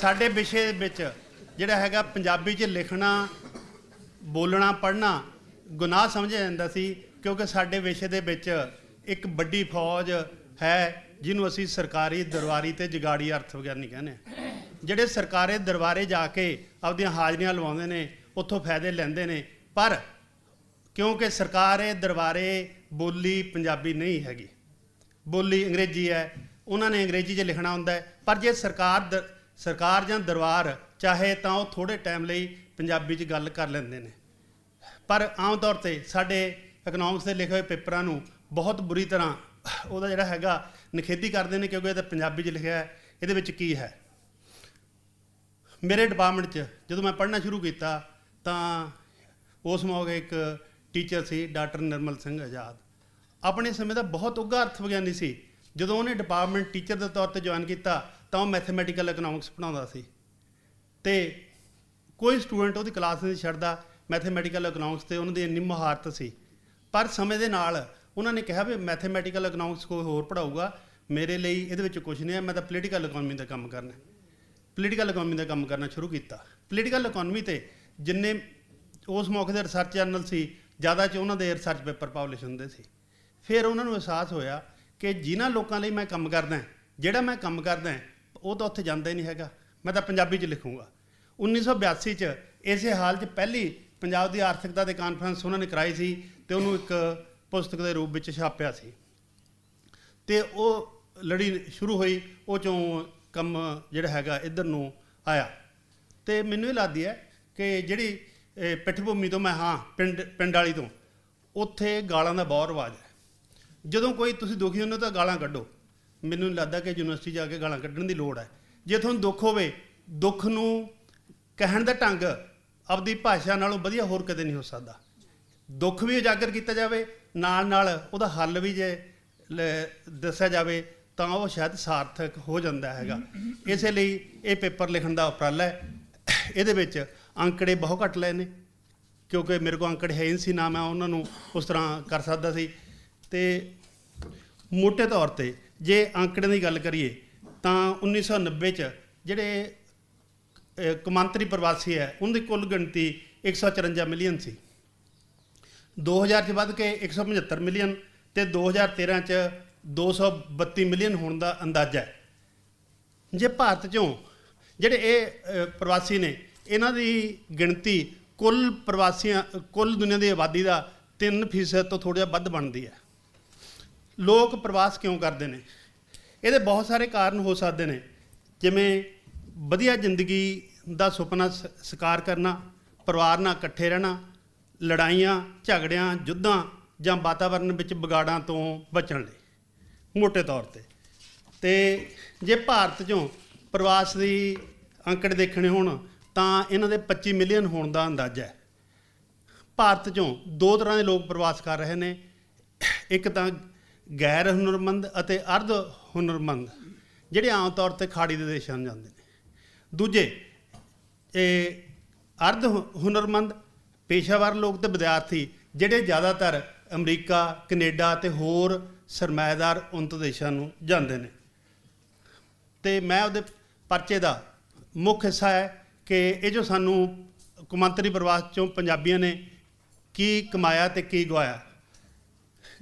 ਸਾਡੇ ਵਿਸ਼ੇ ਵਿੱਚ ਜਿਹੜਾ ਹੈਗਾ ਪੰਜਾਬੀ 'ਚ ਲਿਖਣਾ ਬੋਲਣਾ ਪੜ੍ਹਨਾ ਗੁਨਾਹ ਸਮਝਿਆ ਜਾਂਦਾ ਸੀ ਕਿਉਂਕਿ ਸਾਡੇ ਵਿਸ਼ੇ ਦੇ ਵਿੱਚ ਇੱਕ ਵੱਡੀ ਫੌਜ ਹੈ ਜਿਹਨੂੰ ਅਸੀਂ ਸਰਕਾਰੀ ਦਰਬਾਰੀ ਤੇ ਜਗਾੜੀ ਅਰਥ ਵਿਗਿਆਨੀ ਕਹਿੰਦੇ ਆ ਜਿਹੜੇ ਸਰਕਾਰੇ ਦਰਬਾਰੇ ਜਾ ਕੇ ਆਪਦੀਆਂ ਹਾਜ਼ਰੀਆਂ ਲਵਾਉਂਦੇ ਨੇ ਉੱਥੋਂ ਫਾਇਦੇ ਲੈਂਦੇ ਨੇ ਪਰ ਕਿਉਂਕਿ ਸਰਕਾਰੇ ਦਰਬਾਰੇ ਬੋਲੀ ਪੰਜਾਬੀ ਨਹੀਂ ਹੈਗੀ ਬੋਲੀ ਅੰਗਰੇਜ਼ੀ ਹੈ ਉਹਨਾਂ ਨੇ ਅੰਗਰੇਜ਼ੀ 'ਚ ਲਿਖਣਾ ਹੁੰਦਾ ਪਰ ਜੇ ਸਰਕਾਰ ਸਰਕਾਰ ਜਾਂ ਦਰਬਾਰ ਚਾਹੇ ਤਾਂ ਉਹ ਥੋੜੇ ਟਾਈਮ ਲਈ ਪੰਜਾਬੀ 'ਚ ਗੱਲ ਕਰ ਲੈਂਦੇ ਨੇ ਪਰ ਆਮ ਤੌਰ ਤੇ ਸਾਡੇ ਇਕਨੋਮਿਕਸ ਦੇ ਲਿਖੇ ਹੋਏ ਪੇਪਰਾਂ ਨੂੰ ਬਹੁਤ ਬੁਰੀ ਤਰ੍ਹਾਂ ਉਹਦਾ ਜਿਹੜਾ ਹੈਗਾ ਨਖੇਦੀ ਕਰਦੇ ਨੇ ਕਿਉਂਕਿ ਇਹ ਤਾਂ ਪੰਜਾਬੀ 'ਚ ਲਿਖਿਆ ਹੈ ਇਹਦੇ ਵਿੱਚ ਕੀ ਹੈ ਮੇਰੇ ਡਿਪਾਰਟਮੈਂਟ 'ਚ ਜਦੋਂ ਮੈਂ ਪੜ੍ਹਨਾ ਸ਼ੁਰੂ ਕੀਤਾ ਤਾਂ ਉਸ ਮੌਕੇ ਇੱਕ ਟੀਚਰ ਸੀ ਡਾਕਟਰ ਨਰਮਲ ਸਿੰਘ ਆਜ਼ਾਦ ਆਪਣੇ ਸਮੇਂ ਦਾ ਬਹੁਤ ਉੱਘਾ ਅਰਥ ਵਿਗਿਆਨੀ ਸੀ ਜਦੋਂ ਉਹਨੇ ਡਿਪਾਰਟਮੈਂਟ ਟੀਚਰ ਦੇ ਤੌਰ ਤੇ ਜੁਆਇਨ ਕੀਤਾ ਤਾਂ ਉਹ ਮੈਥਮੈਟੀਕਲ ਇਕਨੋਮਿਕਸ ਪੜਾਉਂਦਾ ਸੀ ਤੇ ਕੋਈ ਸਟੂਡੈਂਟ ਉਹਦੀ ਕਲਾਸ ਨਹੀਂ ਛੱਡਦਾ ਮੈਥਮੈਟੀਕਲ ਇਕਨੋਮਿਕਸ ਤੇ ਉਹਨਾਂ ਦੀ ਇੰਨੀ ਮਹਾਰਤ ਸੀ ਪਰ ਸਮੇਂ ਦੇ ਨਾਲ ਉਹਨਾਂ ਨੇ ਕਿਹਾ ਵੀ ਮੈਥਮੈਟੀਕਲ ਇਕਨੋਮਿਕਸ ਕੋਈ ਹੋਰ ਪੜਾਊਗਾ ਮੇਰੇ ਲਈ ਇਹਦੇ ਵਿੱਚ ਕੁਝ ਨਹੀਂ ਹੈ ਮੈਂ ਤਾਂ ਪੋਲੀਟੀਕਲ ਇਕਨੋਮੀ ਦਾ ਕੰਮ ਕਰਨਾ ਪੋਲੀਟੀਕਲ ਇਕਨੋਮੀ ਦਾ ਕੰਮ ਕਰਨਾ ਸ਼ੁਰੂ ਕੀਤਾ ਪੋਲੀਟੀਕਲ ਇਕਨੋਮੀ ਤੇ ਜਿੰਨੇ ਉਸ ਮੌਕੇ ਦੇ ਰਿਸਰਚ ਜਰਨਲ ਸੀ ਜ਼ਿਆਦਾ ਚ ਉਹਨਾਂ ਦੇ ਰਿਸਰਚ ਪੇਪਰ ਪਬਲਿਸ਼ ਹੁੰਦੇ ਸੀ ਫਿਰ ਉਹਨਾਂ ਨੂੰ ਅਹਿਸਾਸ ਹੋਇਆ ਕਿ ਜਿਨ੍ਹਾਂ ਲੋਕਾਂ ਲਈ ਮੈਂ ਕੰਮ ਕਰਦਾ ਜਿਹੜਾ ਮੈਂ ਕੰਮ ਕਰਦਾ ਉਹ ਤਾਂ ਉੱਥੇ ਜਾਂਦਾ ਹੀ ਨਹੀਂ ਹੈਗਾ ਮੈਂ ਤਾਂ ਪੰਜਾਬੀ 'ਚ ਲਿਖੂੰਗਾ 1982 'ਚ ਇਸੇ ਹਾਲ 'ਚ ਪਹਿਲੀ ਪੰਜਾਬ ਦੀ ਆਰਥਿਕਤਾ ਦੇ ਕਾਨਫਰੰਸ ਉਹਨਾਂ ਨੇ ਕਰਾਈ ਸੀ ਤੇ ਉਹਨੂੰ ਇੱਕ ਪੁਸਤਕ ਦੇ ਰੂਪ ਵਿੱਚ ਛਾਪਿਆ ਸੀ ਤੇ ਉਹ ਲੜੀ ਸ਼ੁਰੂ ਹੋਈ ਉਹ ਚੋਂ ਕੰਮ ਜਿਹੜਾ ਹੈਗਾ ਇੱਧਰ ਨੂੰ ਆਇਆ ਤੇ ਮੈਨੂੰ ਇਹ ਲੱਗਦੀ ਹੈ ਕਿ ਜਿਹੜੀ ਪਿੱਠ ਭੂਮੀ ਤੋਂ ਮੈਂ ਹਾਂ ਪਿੰਡ ਪਿੰਡ ਵਾਲੀ ਤੋਂ ਉੱਥੇ ਗਾਲਾਂ ਦਾ ਬਹੁਤ ਰਵਾਜ ਹੈ ਜਦੋਂ ਕੋਈ ਤੁਸੀਂ ਦੁਖੀ ਹੁੰਦੇ ਤਾਂ ਗਾਲਾਂ ਕੱਢੋ ਮੈਨੂੰ ਲੱਗਦਾ ਕਿ ਯੂਨੀਵਰਸਿਟੀ ਜਾ ਕੇ ਗਾਲਾਂ ਕੱਢਣ ਦੀ ਲੋੜ ਹੈ ਜੇ ਤੁਹਾਨੂੰ ਦੁੱਖ ਹੋਵੇ ਦੁੱਖ ਨੂੰ ਕਹਿਣ ਦਾ ਢੰਗ ਆਪਦੀ ਭਾਸ਼ਾ ਨਾਲੋਂ ਵਧੀਆ ਹੋਰ ਕਦੇ ਨਹੀਂ ਹੋ ਸਕਦਾ ਦੁੱਖ ਵੀ ਉਜਾਗਰ ਕੀਤਾ ਜਾਵੇ ਨਾਲ ਨਾਲ ਉਹਦਾ ਹੱਲ ਵੀ ਜੇ ਦੱਸਿਆ ਜਾਵੇ ਤਾਂ ਉਹ ਸ਼ਾਇਦ ਸਾਰਥਕ ਹੋ ਜਾਂਦਾ ਹੈਗਾ ਇਸੇ ਲਈ ਇਹ ਪੇਪਰ ਲਿਖਣ ਦਾ ਉਪਰਾਲਾ ਹੈ ਇਹਦੇ ਵਿੱਚ ਅੰਕੜੇ ਬਹੁਤ ਘੱਟ ਲਏ ਨੇ ਕਿਉਂਕਿ ਮੇਰੇ ਕੋਲ ਅੰਕੜੇ ਹੈ ਨਹੀਂ ਸੀ ਨਾ ਮੈਂ ਉਹਨਾਂ ਨੂੰ ਉਸ ਤਰ੍ਹਾਂ ਕਰ ਸਕਦਾ ਸੀ ਤੇ ਮੋٹے ਤੌਰ ਤੇ ਜੇ ਅੰਕੜਿਆਂ ਦੀ ਗੱਲ ਕਰੀਏ ਤਾਂ 1990 ਚ ਜਿਹੜੇ ਕਮਾਂਤਰੀ ਪ੍ਰਵਾਸੀ ਹੈ ਉਹਨਾਂ ਦੀ ਕੁੱਲ ਗਿਣਤੀ 154 ਮਿਲੀਅਨ ਸੀ 2000 ਚ ਵੱਧ ਕੇ 175 ਮਿਲੀਅਨ ਤੇ 2013 ਚ 232 ਮਿਲੀਅਨ ਹੋਣ ਦਾ ਅੰਦਾਜ਼ਾ ਹੈ ਜੇ ਭਾਰਤ ਚੋਂ ਜਿਹੜੇ ਇਹ ਪ੍ਰਵਾਸੀ ਨੇ ਇਹਨਾਂ ਦੀ ਗਿਣਤੀ ਕੁੱਲ ਪ੍ਰਵਾਸੀਆਂ ਕੁੱਲ ਦੁਨੀਆ ਦੀ ਆਬਾਦੀ ਦਾ 3% ਤੋਂ ਥੋੜਾ ਜਿਹਾ ਵੱਧ ਬਣਦੀ ਹੈ ਲੋਕ ਪ੍ਰਵਾਸ ਕਿਉਂ ਕਰਦੇ ਨੇ ਇਹਦੇ ਬਹੁਤ ਸਾਰੇ ਕਾਰਨ ਹੋ ਸਕਦੇ ਨੇ ਜਿਵੇਂ ਵਧੀਆ ਜ਼ਿੰਦਗੀ ਦਾ ਸੁਪਨਾ ਸਕਾਰ ਕਰਨਾ ਪਰਿਵਾਰ ਨਾਲ ਇਕੱਠੇ ਰਹਿਣਾ ਲੜਾਈਆਂ ਝਗੜਿਆਂ ਜੁੱਧਾਂ ਜਾਂ ਵਾਤਾਵਰਣ ਵਿੱਚ ਵਿਗਾੜਾਂ ਤੋਂ ਬਚਣ ਲਈ ਮੋٹے ਤੌਰ ਤੇ ਤੇ ਜੇ ਭਾਰਤ 'ਚੋਂ ਪ੍ਰਵਾਸ ਦੀ ਅੰਕੜੇ ਦੇਖਣੇ ਹੋਣ ਤਾਂ ਇਹਨਾਂ ਦੇ 25 ਮਿਲੀਅਨ ਹੋਣ ਦਾ ਅੰਦਾਜ਼ਾ ਹੈ ਭਾਰਤ 'ਚੋਂ ਦੋ ਤਰ੍ਹਾਂ ਦੇ ਲੋਕ ਪ੍ਰਵਾਸ ਕਰ ਰਹੇ ਨੇ ਇੱਕ ਤਾਂ ਗੈਰ ਹੁਨਰਮੰਦ ਅਤੇ ਅਰਧ ਹੁਨਰਮੰਦ ਜਿਹੜੇ ਆਮ ਤੌਰ ਤੇ ਖਾੜੀ ਦੇ ਦੇਸ਼ਾਂ ਨੂੰ ਜਾਂਦੇ ਨੇ ਦੂਜੇ ਇਹ ਅਰਧ ਹੁਨਰਮੰਦ ਪੇਸ਼ਾਵਰ ਲੋਕ ਤੇ ਵਿਦਿਆਰਥੀ ਜਿਹੜੇ ਜ਼ਿਆਦਾਤਰ ਅਮਰੀਕਾ ਕੈਨੇਡਾ ਤੇ ਹੋਰ ਸਰਮਾਇਦਾਰ ਉਨਤ ਦੇਸ਼ਾਂ ਨੂੰ ਜਾਂਦੇ ਨੇ ਤੇ ਮੈਂ ਉਹਦੇ ਪਰਚੇ ਦਾ ਮੁੱਖ ਹਿੱਸਾ ਹੈ ਕਿ ਇਹ ਜੋ ਸਾਨੂੰ ਕੁਮੰਤਰੀ ਪ੍ਰਵਾਸ ਚੋਂ ਪੰਜਾਬੀਆਂ ਨੇ ਕੀ ਕਮਾਇਆ ਤੇ ਕੀ ਗਵਾਇਆ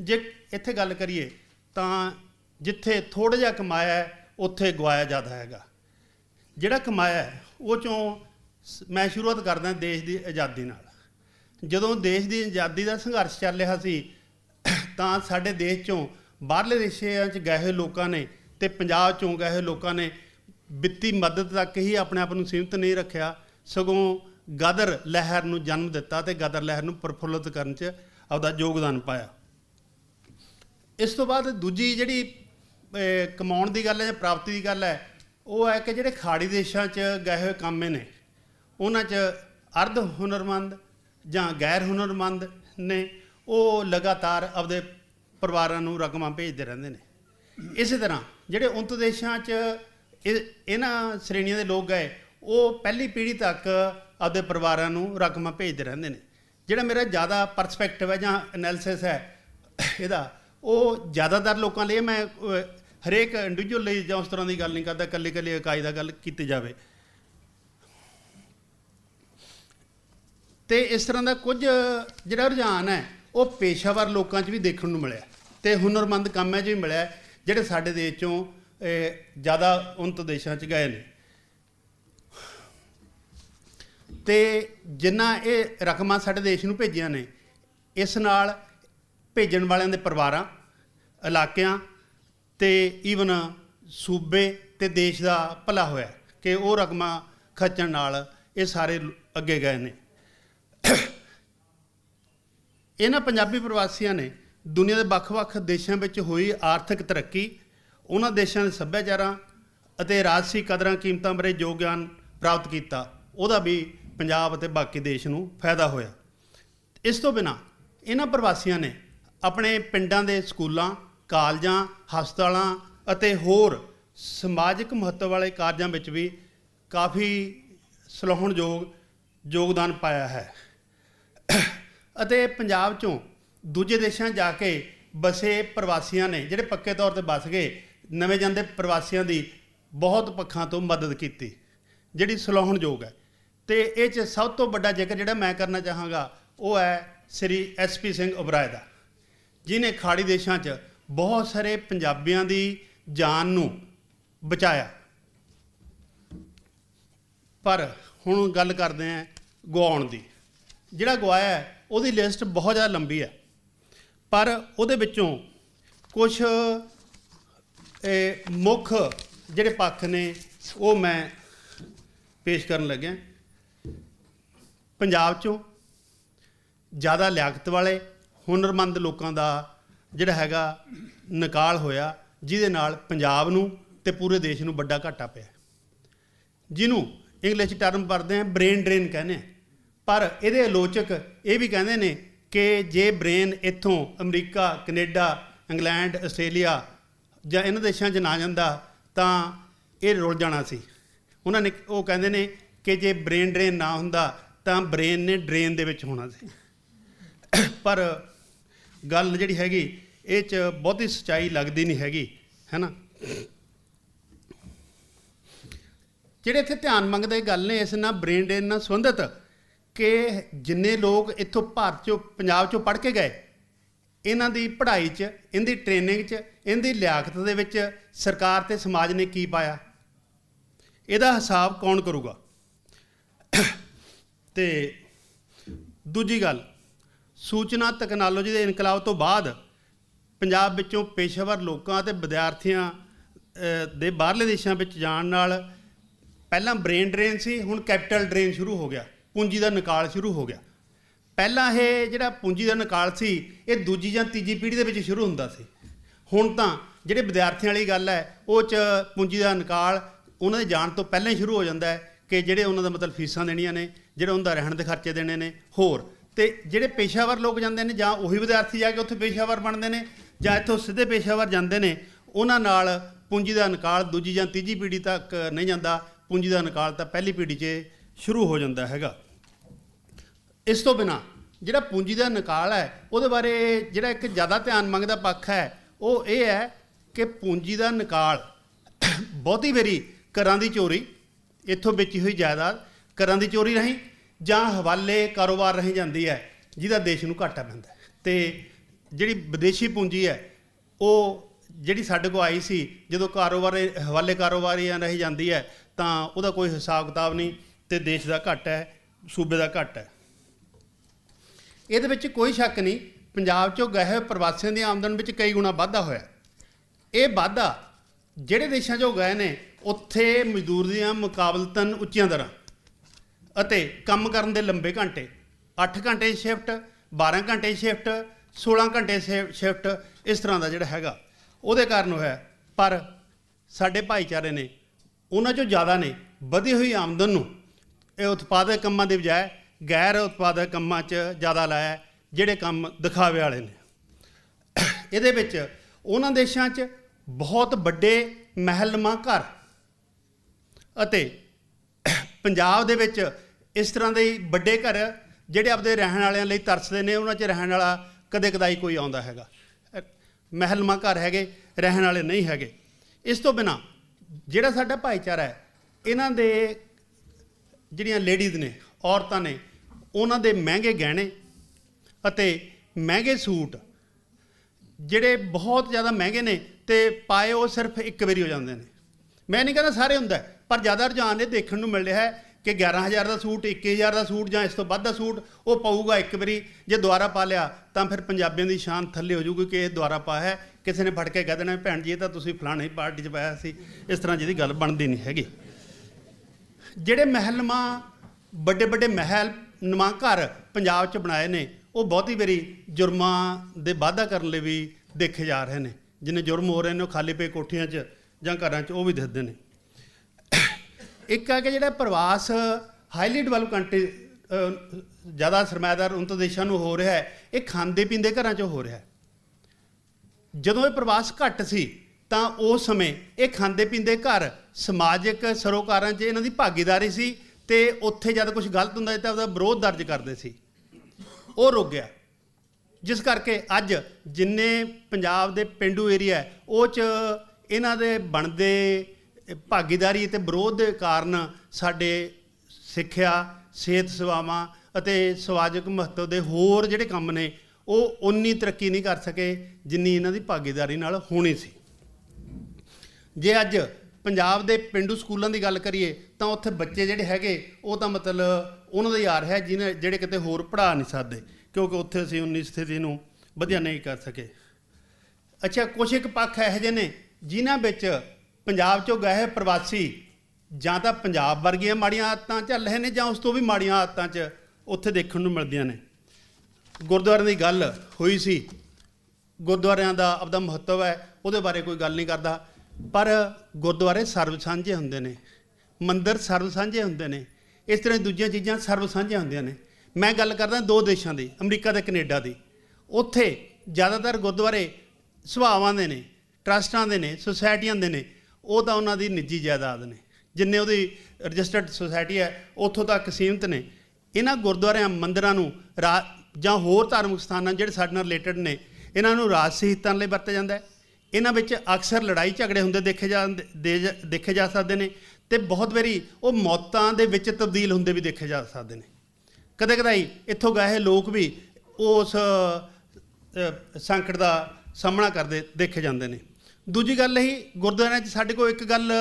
ਜੇ ਇੱਥੇ ਗੱਲ ਕਰੀਏ ਤਾਂ ਜਿੱਥੇ ਥੋੜਾ ਜਿਹਾ ਕਮਾਇਆ ਉੱਥੇ ਗਵਾਇਆ ਜ਼ਿਆਦਾ ਹੈਗਾ ਜਿਹੜਾ ਕਮਾਇਆ ਉਹ ਚੋਂ ਮੈਂ ਸ਼ੁਰੂਆਤ ਕਰਦਾ ਦੇਸ਼ ਦੀ ਆਜ਼ਾਦੀ ਨਾਲ ਜਦੋਂ ਦੇਸ਼ ਦੀ ਆਜ਼ਾਦੀ ਦਾ ਸੰਘਰਸ਼ ਚੱਲ ਰਿਹਾ ਸੀ ਤਾਂ ਸਾਡੇ ਦੇਸ਼ ਚੋਂ ਬਾਹਰਲੇ ਦੇਸ਼ਾਂ 'ਚ ਗਏ ਲੋਕਾਂ ਨੇ ਤੇ ਪੰਜਾਬ ਚੋਂ ਗਏ ਲੋਕਾਂ ਨੇ ਵਿੱਤੀ ਮਦਦ ਤੱਕ ਹੀ ਆਪਣੇ ਆਪ ਨੂੰ ਸੀਮਤ ਨਹੀਂ ਰੱਖਿਆ ਸਗੋਂ ਗਦਰ ਲਹਿਰ ਨੂੰ ਜਨਮ ਦਿੱਤਾ ਤੇ ਗਦਰ ਲਹਿਰ ਨੂੰ ਪਰਫੁੱਲਤ ਕਰਨ 'ਚ ਆਪਦਾ ਯੋਗਦਾਨ ਪਾਇਆ ਇਸ ਤੋਂ ਬਾਅਦ ਦੂਜੀ ਜਿਹੜੀ ਕਮਾਉਣ ਦੀ ਗੱਲ ਹੈ ਜਾਂ ਪ੍ਰਾਪਤੀ ਦੀ ਗੱਲ ਹੈ ਉਹ ਹੈ ਕਿ ਜਿਹੜੇ ਖਾੜੀ ਦੇਸ਼ਾਂ 'ਚ ਗਏ ਹੋਏ ਕੰਮੇ ਨੇ ਉਹਨਾਂ 'ਚ ਅਰਧ ਹੁਨਰਮੰਦ ਜਾਂ ਗੈਰ ਹੁਨਰਮੰਦ ਨੇ ਉਹ ਲਗਾਤਾਰ ਆਪਦੇ ਪਰਿਵਾਰਾਂ ਨੂੰ ਰਕਮਾਂ ਭੇਜਦੇ ਰਹਿੰਦੇ ਨੇ ਇਸੇ ਤਰ੍ਹਾਂ ਜਿਹੜੇ ਉਨਤ ਦੇਸ਼ਾਂ 'ਚ ਇਹਨਾਂ ਸ਼੍ਰੇਣੀਆਂ ਦੇ ਲੋਕ ਗਏ ਉਹ ਪਹਿਲੀ ਪੀੜ੍ਹੀ ਤੱਕ ਆਪਦੇ ਪਰਿਵਾਰਾਂ ਨੂੰ ਰਕਮਾਂ ਭੇਜਦੇ ਰਹਿੰਦੇ ਨੇ ਜਿਹੜਾ ਮੇਰਾ ਜ਼ਿਆਦਾ ਪਰਸਪੈਕਟਿਵ ਹੈ ਜਾਂ ਐਨਾਲਿਸਿਸ ਹੈ ਇਹਦਾ ਉਹ ਜ਼ਿਆਦਾਤਰ ਲੋਕਾਂ ਲਈ ਮੈਂ ਹਰੇਕ ਇੰਡੀਵਿਜੂਅਲ ਲਈ ਜਾਂ ਉਸ ਤਰ੍ਹਾਂ ਦੀ ਗੱਲ ਨਹੀਂ ਕਰਦਾ ਇਕੱਲੇ ਇਕੱਲੇ ਇਕਾਈ ਦਾ ਗੱਲ ਕੀਤੀ ਜਾਵੇ ਤੇ ਇਸ ਤਰ੍ਹਾਂ ਦਾ ਕੁਝ ਜਿਹੜਾ ਰੁਝਾਨ ਹੈ ਉਹ ਪੇਸ਼ਾਵਰ ਲੋਕਾਂ 'ਚ ਵੀ ਦੇਖਣ ਨੂੰ ਮਿਲਿਆ ਤੇ ਹੁਨਰਮੰਦ ਕੰਮਾਂ 'ਚ ਵੀ ਮਿਲਿਆ ਜਿਹੜੇ ਸਾਡੇ ਦੇਸ਼ 'ਚੋਂ ਜ਼ਿਆਦਾ ਉਨਤ ਦੇਸ਼ਾਂ 'ਚ ਗਏ ਨੇ ਤੇ ਜਿੰਨਾ ਇਹ ਰਕਮਾਂ ਸਾਡੇ ਦੇਸ਼ ਨੂੰ ਭੇਜੀਆਂ ਨੇ ਇਸ ਨਾਲ ਭੇਜਣ ਵਾਲਿਆਂ ਦੇ ਪਰਿਵਾਰਾਂ ਇਲਾਕਿਆਂ ਤੇ ਈਵਨ ਸੂਬੇ ਤੇ ਦੇਸ਼ ਦਾ ਭਲਾ ਹੋਇਆ ਕਿ ਉਹ ਰਕਮਾਂ ਖਰਚਣ ਨਾਲ ਇਹ ਸਾਰੇ ਅੱਗੇ ਗਏ ਨੇ ਇਹਨਾਂ ਪੰਜਾਬੀ ਪ੍ਰਵਾਸੀਆਂ ਨੇ ਦੁਨੀਆ ਦੇ ਵੱਖ-ਵੱਖ ਦੇਸ਼ਾਂ ਵਿੱਚ ਹੋਈ ਆਰਥਿਕ ਤਰੱਕੀ ਉਹਨਾਂ ਦੇਸ਼ਾਂ ਦੇ ਸੱਭਿਆਚਾਰਾਂ ਅਤੇ ਰਾਜਸੀ ਕਦਰਾਂ ਕੀਮਤਾਂ ਬਾਰੇ ਜੋ ਗਿਆਨ ਪ੍ਰਾਪਤ ਕੀਤਾ ਉਹਦਾ ਵੀ ਪੰਜਾਬ ਅਤੇ ਬਾਕੀ ਦੇਸ਼ ਨੂੰ ਫਾਇਦਾ ਹੋਇਆ ਇਸ ਤੋਂ ਬਿਨਾ ਇਹਨਾਂ ਪ੍ਰਵਾਸੀਆਂ ਨੇ ਆਪਣੇ ਪਿੰਡਾਂ ਦੇ ਸਕੂਲਾਂ ਕਾਲਜਾਂ ਹਸਪਤਾਲਾਂ ਅਤੇ ਹੋਰ ਸਮਾਜਿਕ ਮਹੱਤਵ ਵਾਲੇ ਕਾਰਜਾਂ ਵਿੱਚ ਵੀ ਕਾਫੀ ਸਲਾਹਣਯੋਗ ਯੋਗਦਾਨ ਪਾਇਆ ਹੈ ਅਤੇ ਪੰਜਾਬ ਚੋਂ ਦੂਜੇ ਦੇਸ਼ਾਂ ਜਾ ਕੇ ਬਸੇ ਪ੍ਰਵਾਸੀਆਂ ਨੇ ਜਿਹੜੇ ਪੱਕੇ ਤੌਰ ਤੇ ਬਸ ਗਏ ਨਵੇਂ ਜਾਂਦੇ ਪ੍ਰਵਾਸੀਆਂ ਦੀ ਬਹੁਤ ਪੱਖਾਂ ਤੋਂ ਮਦਦ ਕੀਤੀ ਜਿਹੜੀ ਸਲਾਹਣਯੋਗ ਹੈ ਤੇ ਇਹ ਚ ਸਭ ਤੋਂ ਵੱਡਾ ਜ਼ਿਕਰ ਜਿਹੜਾ ਮੈਂ ਕਰਨਾ ਚਾਹਾਂਗਾ ਉਹ ਹੈ ਸ੍ਰੀ ਐਸਪੀ ਸਿੰਘ ਉਬਰਾਏ ਦਾ ਜਿਨੇ ਖਾੜੀ ਦੇਸ਼ਾਂ 'ਚ ਬਹੁਤ ਸਾਰੇ ਪੰਜਾਬੀਆਂ ਦੀ ਜਾਨ ਨੂੰ ਬਚਾਇਆ ਪਰ ਹੁਣ ਗੱਲ ਕਰਦੇ ਆਂ ਗਵਾਉਣ ਦੀ ਜਿਹੜਾ ਗਵਾਇਆ ਉਹਦੀ ਲਿਸਟ ਬਹੁਤ ਜ਼ਿਆਦਾ ਲੰਬੀ ਹੈ ਪਰ ਉਹਦੇ ਵਿੱਚੋਂ ਕੁਝ ਇਹ ਮੁੱਖ ਜਿਹੜੇ ਪੱਖ ਨੇ ਉਹ ਮੈਂ ਪੇਸ਼ ਕਰਨ ਲੱਗਿਆ ਪੰਜਾਬ ਚੋਂ ਜ਼ਿਆਦਾ ਲਿਆਕਤ ਵਾਲੇ ਹੁਨਰਮੰਦ ਲੋਕਾਂ ਦਾ ਜਿਹੜਾ ਹੈਗਾ ਨਿਕਾਲ ਹੋਇਆ ਜਿਹਦੇ ਨਾਲ ਪੰਜਾਬ ਨੂੰ ਤੇ ਪੂਰੇ ਦੇਸ਼ ਨੂੰ ਵੱਡਾ ਘਾਟਾ ਪਿਆ ਜਿਹਨੂੰ ਇੰਗਲਿਸ਼ ਟਰਮ ਵਰਦੇ ਆ ਬ੍ਰੇਨ ਡਰੇਨ ਕਹਿੰਦੇ ਆ ਪਰ ਇਹਦੇ ਆਲੋਚਕ ਇਹ ਵੀ ਕਹਿੰਦੇ ਨੇ ਕਿ ਜੇ ਬ੍ਰੇਨ ਇੱਥੋਂ ਅਮਰੀਕਾ ਕੈਨੇਡਾ ਇੰਗਲੈਂਡ ਆਸਟ੍ਰੇਲੀਆ ਜਾਂ ਇਹਨਾਂ ਦੇਸ਼ਾਂ 'ਚ ਨਾ ਜਾਂਦਾ ਤਾਂ ਇਹ ਰੁਲ ਜਾਣਾ ਸੀ ਉਹਨਾਂ ਨੇ ਉਹ ਕਹਿੰਦੇ ਨੇ ਕਿ ਜੇ ਬ੍ਰੇਨ ਡਰੇਨ ਨਾ ਹੁੰਦਾ ਤਾਂ ਬ੍ਰੇਨ ਨੇ ਡਰੇਨ ਦੇ ਵਿੱਚ ਹੋਣਾ ਸੀ ਪਰ ਗੱਲ ਜਿਹੜੀ ਹੈਗੀ ਇਹ ਚ ਬਹੁਤੀ ਸਚਾਈ ਲੱਗਦੀ ਨਹੀਂ ਹੈਗੀ ਹੈਨਾ ਜਿਹੜੇ ਇੱਥੇ ਧਿਆਨ ਮੰਗਦੇ ਗੱਲ ਨੇ ਇਸ ਨਾਲ ਬ੍ਰੇਨ ਡੇਨ ਨਾਲ ਸੰਬੰਧਿਤ ਕਿ ਜਿੰਨੇ ਲੋਕ ਇੱਥੋਂ ਭਾਰਤ ਚੋਂ ਪੰਜਾਬ ਚੋਂ ਪੜ੍ਹ ਕੇ ਗਏ ਇਹਨਾਂ ਦੀ ਪੜ੍ਹਾਈ 'ਚ ਇਹਦੀ ਟ੍ਰੇਨਿੰਗ 'ਚ ਇਹਦੀ ਲਿਆਕਤ ਦੇ ਵਿੱਚ ਸਰਕਾਰ ਤੇ ਸਮਾਜ ਨੇ ਕੀ ਪਾਇਆ ਇਹਦਾ ਹਿਸਾਬ ਕੌਣ ਕਰੂਗਾ ਤੇ ਦੂਜੀ ਗੱਲ ਸੂਚਨਾ ਟੈਕਨੋਲੋਜੀ ਦੇ ਇਨਕਲਾਬ ਤੋਂ ਬਾਅਦ ਪੰਜਾਬ ਵਿੱਚੋਂ ਪੇਸ਼ੇਵਰ ਲੋਕਾਂ ਤੇ ਵਿਦਿਆਰਥੀਆਂ ਦੇ ਬਾਹਰਲੇ ਦੇਸ਼ਾਂ ਵਿੱਚ ਜਾਣ ਨਾਲ ਪਹਿਲਾਂ ਬ੍ਰੇਨ ਡਰੇਨ ਸੀ ਹੁਣ ਕੈਪੀਟਲ ਡਰੇਨ ਸ਼ੁਰੂ ਹੋ ਗਿਆ ਪੂੰਜੀ ਦਾ ਨਿਕਾਲ ਸ਼ੁਰੂ ਹੋ ਗਿਆ ਪਹਿਲਾਂ ਇਹ ਜਿਹੜਾ ਪੂੰਜੀ ਦਾ ਨਿਕਾਲ ਸੀ ਇਹ ਦੂਜੀ ਜਾਂ ਤੀਜੀ ਪੀੜ੍ਹੀ ਦੇ ਵਿੱਚ ਸ਼ੁਰੂ ਹੁੰਦਾ ਸੀ ਹੁਣ ਤਾਂ ਜਿਹੜੇ ਵਿਦਿਆਰਥੀਆਂ ਵਾਲੀ ਗੱਲ ਹੈ ਉਹ ਚ ਪੂੰਜੀ ਦਾ ਨਿਕਾਲ ਉਹਨਾਂ ਦੇ ਜਾਣ ਤੋਂ ਪਹਿਲਾਂ ਹੀ ਸ਼ੁਰੂ ਹੋ ਜਾਂਦਾ ਹੈ ਕਿ ਜਿਹੜੇ ਉਹਨਾਂ ਦਾ ਮਤਲਬ ਫੀਸਾਂ ਦੇਣੀਆਂ ਨੇ ਜਿਹੜੇ ਉਹਨਾਂ ਦਾ ਰਹਿਣ ਦੇ ਖਰਚੇ ਦੇਣੇ ਨੇ ਹੋਰ ਤੇ ਜਿਹੜੇ ਪੇਸ਼ਾਵਰ ਲੋਕ ਜਾਂਦੇ ਨੇ ਜਾਂ ਉਹੀ ਵਿਦਿਆਰਥੀ ਜਾ ਕੇ ਉੱਥੇ ਪੇਸ਼ਾਵਰ ਬਣਦੇ ਨੇ ਜਾਂ ਇੱਥੋਂ ਸਿੱਧੇ ਪੇਸ਼ਾਵਰ ਜਾਂਦੇ ਨੇ ਉਹਨਾਂ ਨਾਲ ਪੂੰਜੀ ਦਾ ਨਿਕਾਲ ਦੂਜੀ ਜਾਂ ਤੀਜੀ ਪੀੜ੍ਹੀ ਤੱਕ ਨਹੀਂ ਜਾਂਦਾ ਪੂੰਜੀ ਦਾ ਨਿਕਾਲ ਤਾਂ ਪਹਿਲੀ ਪੀੜ੍ਹੀ 'ਚ ਸ਼ੁਰੂ ਹੋ ਜਾਂਦਾ ਹੈਗਾ ਇਸ ਤੋਂ ਬਿਨਾ ਜਿਹੜਾ ਪੂੰਜੀ ਦਾ ਨਿਕਾਲ ਹੈ ਉਹਦੇ ਬਾਰੇ ਜਿਹੜਾ ਇੱਕ ਜ਼ਿਆਦਾ ਧਿਆਨ ਮੰਗਦਾ ਪੱਖ ਹੈ ਉਹ ਇਹ ਹੈ ਕਿ ਪੂੰਜੀ ਦਾ ਨਿਕਾਲ ਬਹੁਤੀ ਵਾਰੀ ਕਰਾਂ ਦੀ ਚੋਰੀ ਇੱਥੋਂ ਵੇਚੀ ਹੋਈ ਜਾਇਦਾਦ ਕਰਾਂ ਦੀ ਚੋਰੀ ਨਹੀਂ ਜਾਂ ਹਵਾਲੇ ਕਾਰੋਬਾਰ ਰਹਿ ਜਾਂਦੀ ਹੈ ਜਿਹਦਾ ਦੇਸ਼ ਨੂੰ ਘਾਟਾ ਪੈਂਦਾ ਤੇ ਜਿਹੜੀ ਵਿਦੇਸ਼ੀ ਪੂੰਜੀ ਹੈ ਉਹ ਜਿਹੜੀ ਸਾਡੇ ਕੋ ਆਈ ਸੀ ਜਦੋਂ ਕਾਰੋਬਾਰ ਹਵਾਲੇ ਕਾਰੋਬਾਰੀਆਂ ਰਹਿ ਜਾਂਦੀ ਹੈ ਤਾਂ ਉਹਦਾ ਕੋਈ ਹਿਸਾਬ ਕਿਤਾਬ ਨਹੀਂ ਤੇ ਦੇਸ਼ ਦਾ ਘਾਟਾ ਹੈ ਸੂਬੇ ਦਾ ਘਾਟਾ ਹੈ ਇਹਦੇ ਵਿੱਚ ਕੋਈ ਸ਼ੱਕ ਨਹੀਂ ਪੰਜਾਬ 'ਚੋਂ ਗਏ ਪ੍ਰਵਾਸੀਆਂ ਦੀ ਆਮਦਨ ਵਿੱਚ ਕਈ ਗੁਣਾ ਵਾਧਾ ਹੋਇਆ ਇਹ ਵਾਧਾ ਜਿਹੜੇ ਦੇਸ਼ਾਂ 'ਚੋਂ ਗਏ ਨੇ ਉੱਥੇ ਮਜ਼ਦੂਰ ਦੀਆਂ ਮੁਕਾਬਲਤਨ ਉੱਚੀਆਂ ਦਰਾਂ ਅਤੇ ਕੰਮ ਕਰਨ ਦੇ ਲੰਬੇ ਘੰਟੇ 8 ਘੰਟੇ ਸ਼ਿਫਟ 12 ਘੰਟੇ ਸ਼ਿਫਟ 16 ਘੰਟੇ ਸ਼ਿਫਟ ਇਸ ਤਰ੍ਹਾਂ ਦਾ ਜਿਹੜਾ ਹੈਗਾ ਉਹਦੇ ਕਾਰਨ ਹੋਇਆ ਪਰ ਸਾਡੇ ਭਾਈਚਾਰੇ ਨੇ ਉਹਨਾਂ ਚੋਂ ਜ਼ਿਆਦਾ ਨੇ ਵਧੀ ਹੋਈ ਆਮਦਨ ਨੂੰ ਇਹ ਉਤਪਾਦਕ ਕੰਮਾਂ ਦੇ ਬਜਾਏ ਗੈਰ ਉਤਪਾਦਕ ਕੰਮਾਂ 'ਚ ਜ਼ਿਆਦਾ ਲਾਇਆ ਜਿਹੜੇ ਕੰਮ ਦਿਖਾਵੇ ਵਾਲੇ ਨੇ ਇਹਦੇ ਵਿੱਚ ਉਹਨਾਂ ਦੇਸ਼ਾਂ 'ਚ ਬਹੁਤ ਵੱਡੇ ਮਹਿਲਮਾ ਘਰ ਅਤੇ ਪੰਜਾਬ ਦੇ ਵਿੱਚ ਇਸ ਤਰ੍ਹਾਂ ਦੇ ਵੱਡੇ ਘਰ ਜਿਹੜੇ ਆਪਦੇ ਰਹਿਣ ਵਾਲਿਆਂ ਲਈ ਤਰਸਦੇ ਨੇ ਉਹਨਾਂ 'ਚ ਰਹਿਣ ਵਾਲਾ ਕਦੇ ਕਦਾਈ ਕੋਈ ਆਉਂਦਾ ਹੈਗਾ ਮਹਿਲਮਾ ਘਰ ਹੈਗੇ ਰਹਿਣ ਵਾਲੇ ਨਹੀਂ ਹੈਗੇ ਇਸ ਤੋਂ ਬਿਨਾ ਜਿਹੜਾ ਸਾਡਾ ਭਾਈਚਾਰਾ ਹੈ ਇਹਨਾਂ ਦੇ ਜਿਹੜੀਆਂ ਲੇਡੀਜ਼ ਨੇ ਔਰਤਾਂ ਨੇ ਉਹਨਾਂ ਦੇ ਮਹਿੰਗੇ ਗਹਿਣੇ ਅਤੇ ਮਹਿੰਗੇ ਸੂਟ ਜਿਹੜੇ ਬਹੁਤ ਜ਼ਿਆਦਾ ਮਹਿੰਗੇ ਨੇ ਤੇ ਪਾਏ ਉਹ ਸਿਰਫ ਇੱਕ ਵਾਰੀ ਹੋ ਜਾਂਦੇ ਨੇ ਮੈਂ ਨਹੀਂ ਕਹਿੰਦਾ ਸਾਰੇ ਹੁੰਦਾ ਪਰ ਜ਼ਿਆਦਾ ਰੁਝਾਨ ਇਹ ਦੇਖਣ ਨੂੰ ਮਿਲ ਰਿਹਾ ਹੈ ਕਿ 11000 ਦਾ ਸੂਟ 21000 ਦਾ ਸੂਟ ਜਾਂ ਇਸ ਤੋਂ ਵੱਧ ਦਾ ਸੂਟ ਉਹ ਪਾਊਗਾ ਇੱਕ ਵਾਰੀ ਜੇ ਦੁਆਰਾ ਪਾ ਲਿਆ ਤਾਂ ਫਿਰ ਪੰਜਾਬੀਆਂ ਦੀ ਸ਼ਾਨ ਥੱਲੇ ਹੋ ਜਾਊਗੀ ਕਿ ਇਹ ਦੁਆਰਾ ਪਾ ਹੈ ਕਿਸੇ ਨੇ ਫੜ ਕੇ ਕਹਿ ਦੇਣਾ ਭੈਣ ਜੀ ਇਹ ਤਾਂ ਤੁਸੀਂ ਫਲਾਣੇ ਪਾਰਟੀ 'ਚ ਪਾਇਆ ਸੀ ਇਸ ਤਰ੍ਹਾਂ ਜਿਹਦੀ ਗੱਲ ਬਣਦੀ ਨਹੀਂ ਹੈਗੀ ਜਿਹੜੇ ਮਹਿਲਮਾ ਵੱਡੇ ਵੱਡੇ ਮਹਿਲ ਨਮਾ ਘਰ ਪੰਜਾਬ 'ਚ ਬਣਾਏ ਨੇ ਉਹ ਬਹੁਤੀ ਵਾਰੀ ਜੁਰਮਾਂ ਦੇ ਵਾਅਦਾ ਕਰਨ ਲਈ ਵੀ ਦੇਖੇ ਜਾ ਰਹੇ ਨੇ ਜਿਨੇ ਜੁਰਮ ਹੋ ਰਹੇ ਨੇ ਉਹ ਖਾਲੀ ਪਏ ਕੋਠੀਆਂ 'ਚ ਜਾਂ ਘਰਾਂ 'ਚ ਉਹ ਵੀ ਦਿਖਦੇ ਨੇ ਇੱਕ ਆ ਕਿ ਜਿਹੜਾ ਪ੍ਰਵਾਸ ਹਾਈਲੀ ਡਿਵੈਲਪਡ ਕੰਟਰੀ ਜ਼ਿਆਦਾ ਸਰਮਾਇਦਾਰ ਉਹਨਾਂ ਦੇਸ਼ਾਂ ਨੂੰ ਹੋ ਰਿਹਾ ਹੈ ਇਹ ਖਾਂਦੇ ਪੀਂਦੇ ਘਰਾਂ 'ਚ ਹੋ ਰਿਹਾ ਹੈ ਜਦੋਂ ਇਹ ਪ੍ਰਵਾਸ ਘੱਟ ਸੀ ਤਾਂ ਉਸ ਸਮੇਂ ਇਹ ਖਾਂਦੇ ਪੀਂਦੇ ਘਰ ਸਮਾਜਿਕ ਸਰੋਕਾਰਾਂ 'ਚ ਇਹਨਾਂ ਦੀ ਭਾਗੀਦਾਰੀ ਸੀ ਤੇ ਉੱਥੇ ਜਦ ਕੁਝ ਗਲਤ ਹੁੰਦਾ ਤਾਂ ਉਹਦਾ ਵਿਰੋਧ ਦਰਜ ਕਰਦੇ ਸੀ ਉਹ ਰੁਕ ਗਿਆ ਜਿਸ ਕਰਕੇ ਅੱਜ ਜਿੰਨੇ ਪੰਜਾਬ ਦੇ ਪਿੰਡੂ ਏਰੀਆ ਉਹ 'ਚ ਇਹਨਾਂ ਦੇ ਬਣਦੇ ਭਾਗੀਦਾਰੀ ਅਤੇ ਵਿਰੋਧ ਦੇ ਕਾਰਨ ਸਾਡੇ ਸਿੱਖਿਆ ਸਿਹਤ ਸੇਵਾਵਾਂ ਅਤੇ ਸਮਾਜਿਕ ਮਹੱਤਵ ਦੇ ਹੋਰ ਜਿਹੜੇ ਕੰਮ ਨੇ ਉਹ ਉਨੀ ਤਰੱਕੀ ਨਹੀਂ ਕਰ ਸਕੇ ਜਿੰਨੀ ਇਹਨਾਂ ਦੀ ਭਾਗੀਦਾਰੀ ਨਾਲ ਹੋਣੀ ਸੀ ਜੇ ਅੱਜ ਪੰਜਾਬ ਦੇ ਪਿੰਡੂ ਸਕੂਲਾਂ ਦੀ ਗੱਲ ਕਰੀਏ ਤਾਂ ਉੱਥੇ ਬੱਚੇ ਜਿਹੜੇ ਹੈਗੇ ਉਹ ਤਾਂ ਮਤਲਬ ਉਹਨਾਂ ਦਾ ਯਾਰ ਹੈ ਜਿਹਨੇ ਜਿਹੜੇ ਕਿਤੇ ਹੋਰ ਪੜਾ ਨਹੀਂ ਸਕਦੇ ਕਿਉਂਕਿ ਉੱਥੇ ਅਸੀਂ ਉਨੀ ਸਥਿਤੀ ਨੂੰ ਵਧਿਆ ਨਹੀਂ ਕਰ ਸਕੇ ਅੱਛਾ ਕੁਝ ਇੱਕ ਪੱਖ ਇਹੋ ਜਿਹੇ ਨੇ ਜਿਨ੍ਹਾਂ ਵਿੱਚ ਪੰਜਾਬ ਚੋਂ ਗਏ ਪ੍ਰਵਾਸੀ ਜਾਂ ਤਾਂ ਪੰਜਾਬ ਵਰਗੀਆਂ ਮਾੜੀਆਂ ਆਦਤਾਂ ਚ ਰਹੇ ਨੇ ਜਾਂ ਉਸ ਤੋਂ ਵੀ ਮਾੜੀਆਂ ਆਦਤਾਂ 'ਚ ਉੱਥੇ ਦੇਖਣ ਨੂੰ ਮਿਲਦੀਆਂ ਨੇ ਗੁਰਦੁਆਰਿਆਂ ਦੀ ਗੱਲ ਹੋਈ ਸੀ ਗੁਰਦੁਆਰਿਆਂ ਦਾ ਆਪਦਾ ਮਹੱਤਵ ਹੈ ਉਹਦੇ ਬਾਰੇ ਕੋਈ ਗੱਲ ਨਹੀਂ ਕਰਦਾ ਪਰ ਗੁਰਦੁਆਰੇ ਸਰਵ ਸਾਂਝੇ ਹੁੰਦੇ ਨੇ ਮੰਦਰ ਸਰਵ ਸਾਂਝੇ ਹੁੰਦੇ ਨੇ ਇਸ ਤਰ੍ਹਾਂ ਦੂਜੀਆਂ ਚੀਜ਼ਾਂ ਸਰਵ ਸਾਂਝੇ ਹੁੰਦੀਆਂ ਨੇ ਮੈਂ ਗੱਲ ਕਰਦਾ ਦੋ ਦੇਸ਼ਾਂ ਦੀ ਅਮਰੀਕਾ ਤੇ ਕੈਨੇਡਾ ਦੀ ਉੱਥੇ ਜ਼ਿਆਦਾਤਰ ਗੁਰਦੁਆਰੇ ਸੁਭਾਵਾਂ ਦੇ ਨੇ ਟਰਸਟਾਂ ਦੇ ਨੇ ਸੁਸਾਇਟੀਆਂ ਦੇ ਨੇ ਉਹ ਤਾਂ ਉਹਨਾਂ ਦੀ ਨਿੱਜੀ ਜਾਇਦਾਦ ਨੇ ਜਿੰਨੇ ਉਹਦੀ ਰਜਿਸਟਰਡ ਸੁਸਾਇਟੀ ਹੈ ਉੱਥੋਂ ਤੱਕ ਸੀਮਤ ਨੇ ਇਹਨਾਂ ਗੁਰਦੁਆਰਿਆਂ ਮੰਦਰਾਂ ਨੂੰ ਜਾਂ ਹੋਰ ਧਾਰਮਿਕ ਸਥਾਨਾਂ ਜਿਹੜੇ ਸਾਡੇ ਨਾਲ ਰਿਲੇਟਡ ਨੇ ਇਹਨਾਂ ਨੂੰ ਰਾਜਸੀ ਹਿੱਤਾਂ ਲਈ ਵਰਤਿਆ ਜਾਂਦਾ ਇਹਨਾਂ ਵਿੱਚ ਅਕਸਰ ਲੜਾਈ ਝਗੜੇ ਹੁੰਦੇ ਦੇਖੇ ਜਾ ਦੇਖੇ ਜਾ ਸਕਦੇ ਨੇ ਤੇ ਬਹੁਤ ਵਾਰੀ ਉਹ ਮੌਤਾਂ ਦੇ ਵਿੱਚ ਤਬਦੀਲ ਹੁੰਦੇ ਵੀ ਦੇਖੇ ਜਾ ਸਕਦੇ ਨੇ ਕਦੇ ਕਦਾਈ ਇੱਥੋਂ ਗਏ ਲੋਕ ਵੀ ਉਸ ਸੰਕਟ ਦਾ ਸਾਹਮਣਾ ਕਰਦੇ ਦੇਖੇ ਜਾਂਦੇ ਨੇ ਦੂਜੀ ਗੱਲ ਇਹ ਗੁਰਦੁਆਰਿਆਂ 'ਚ ਸਾਡੇ ਕੋਲ ਇੱਕ ਗੱਲ